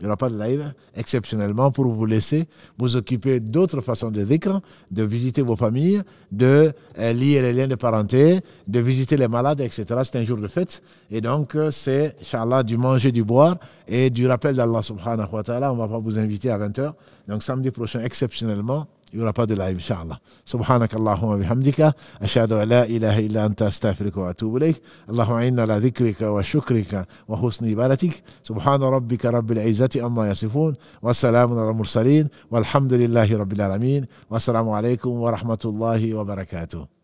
il n'y aura pas de live, exceptionnellement, pour vous laisser vous occuper d'autres façons de écrans, de visiter vos familles, de euh, lier les liens de parenté, de visiter les malades, etc. C'est un jour de fête. Et donc, euh, c'est, Inch'Allah, du manger, du boire et du rappel d'Allah subhanahu wa ta'ala. On ne va pas vous inviter à 20h. Donc, samedi prochain, exceptionnellement, يورا بادي ان شاء الله سبحانك اللهم وبحمدك اشهد ان لا اله الا انت استغفرك واتوب اليك اللهم اعنا على ذكرك وشكرك وحسن عبادتك سبحان ربك رب العزه عما يصفون والسلام على المرسلين والحمد لله رب العالمين والسلام عليكم ورحمه الله وبركاته